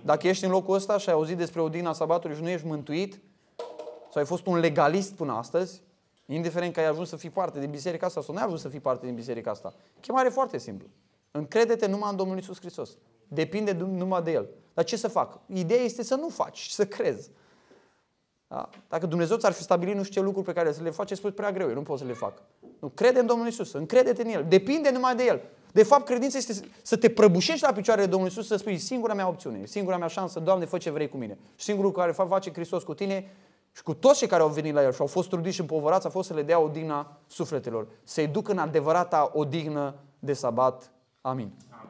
Dacă ești în locul ăsta și ai auzit despre odihna sabatului și nu ești mântuit, sau ai fost un legalist până astăzi, indiferent că ai ajuns să fii parte din biserica asta sau nu ai ajuns să fii parte din biserica asta, chemare foarte simplă. Încrede-te numai în Domnul Isus Hristos. Depinde numai de El. Dar ce să fac? Ideea este să nu faci și să crezi. Da? Dacă Dumnezeu ți-ar fi stabilit nu știu ce lucruri pe care să le faci, spui prea greu, eu nu pot să le fac. Nu, crede în Domnul Isus, încrede-te în El, depinde numai de El. De fapt, credința este să te prăbușești la picioarele Domnului Isus, să spui singura mea opțiune, singura mea șansă, Doamne, fă ce vrei cu mine. Și singurul care face Hristos cu tine și cu toți cei care au venit la El și au fost trudiți și împovărați, a fost să le dea odihna sufletelor, să-i ducă în adevărata odihnă de sabat 아멘.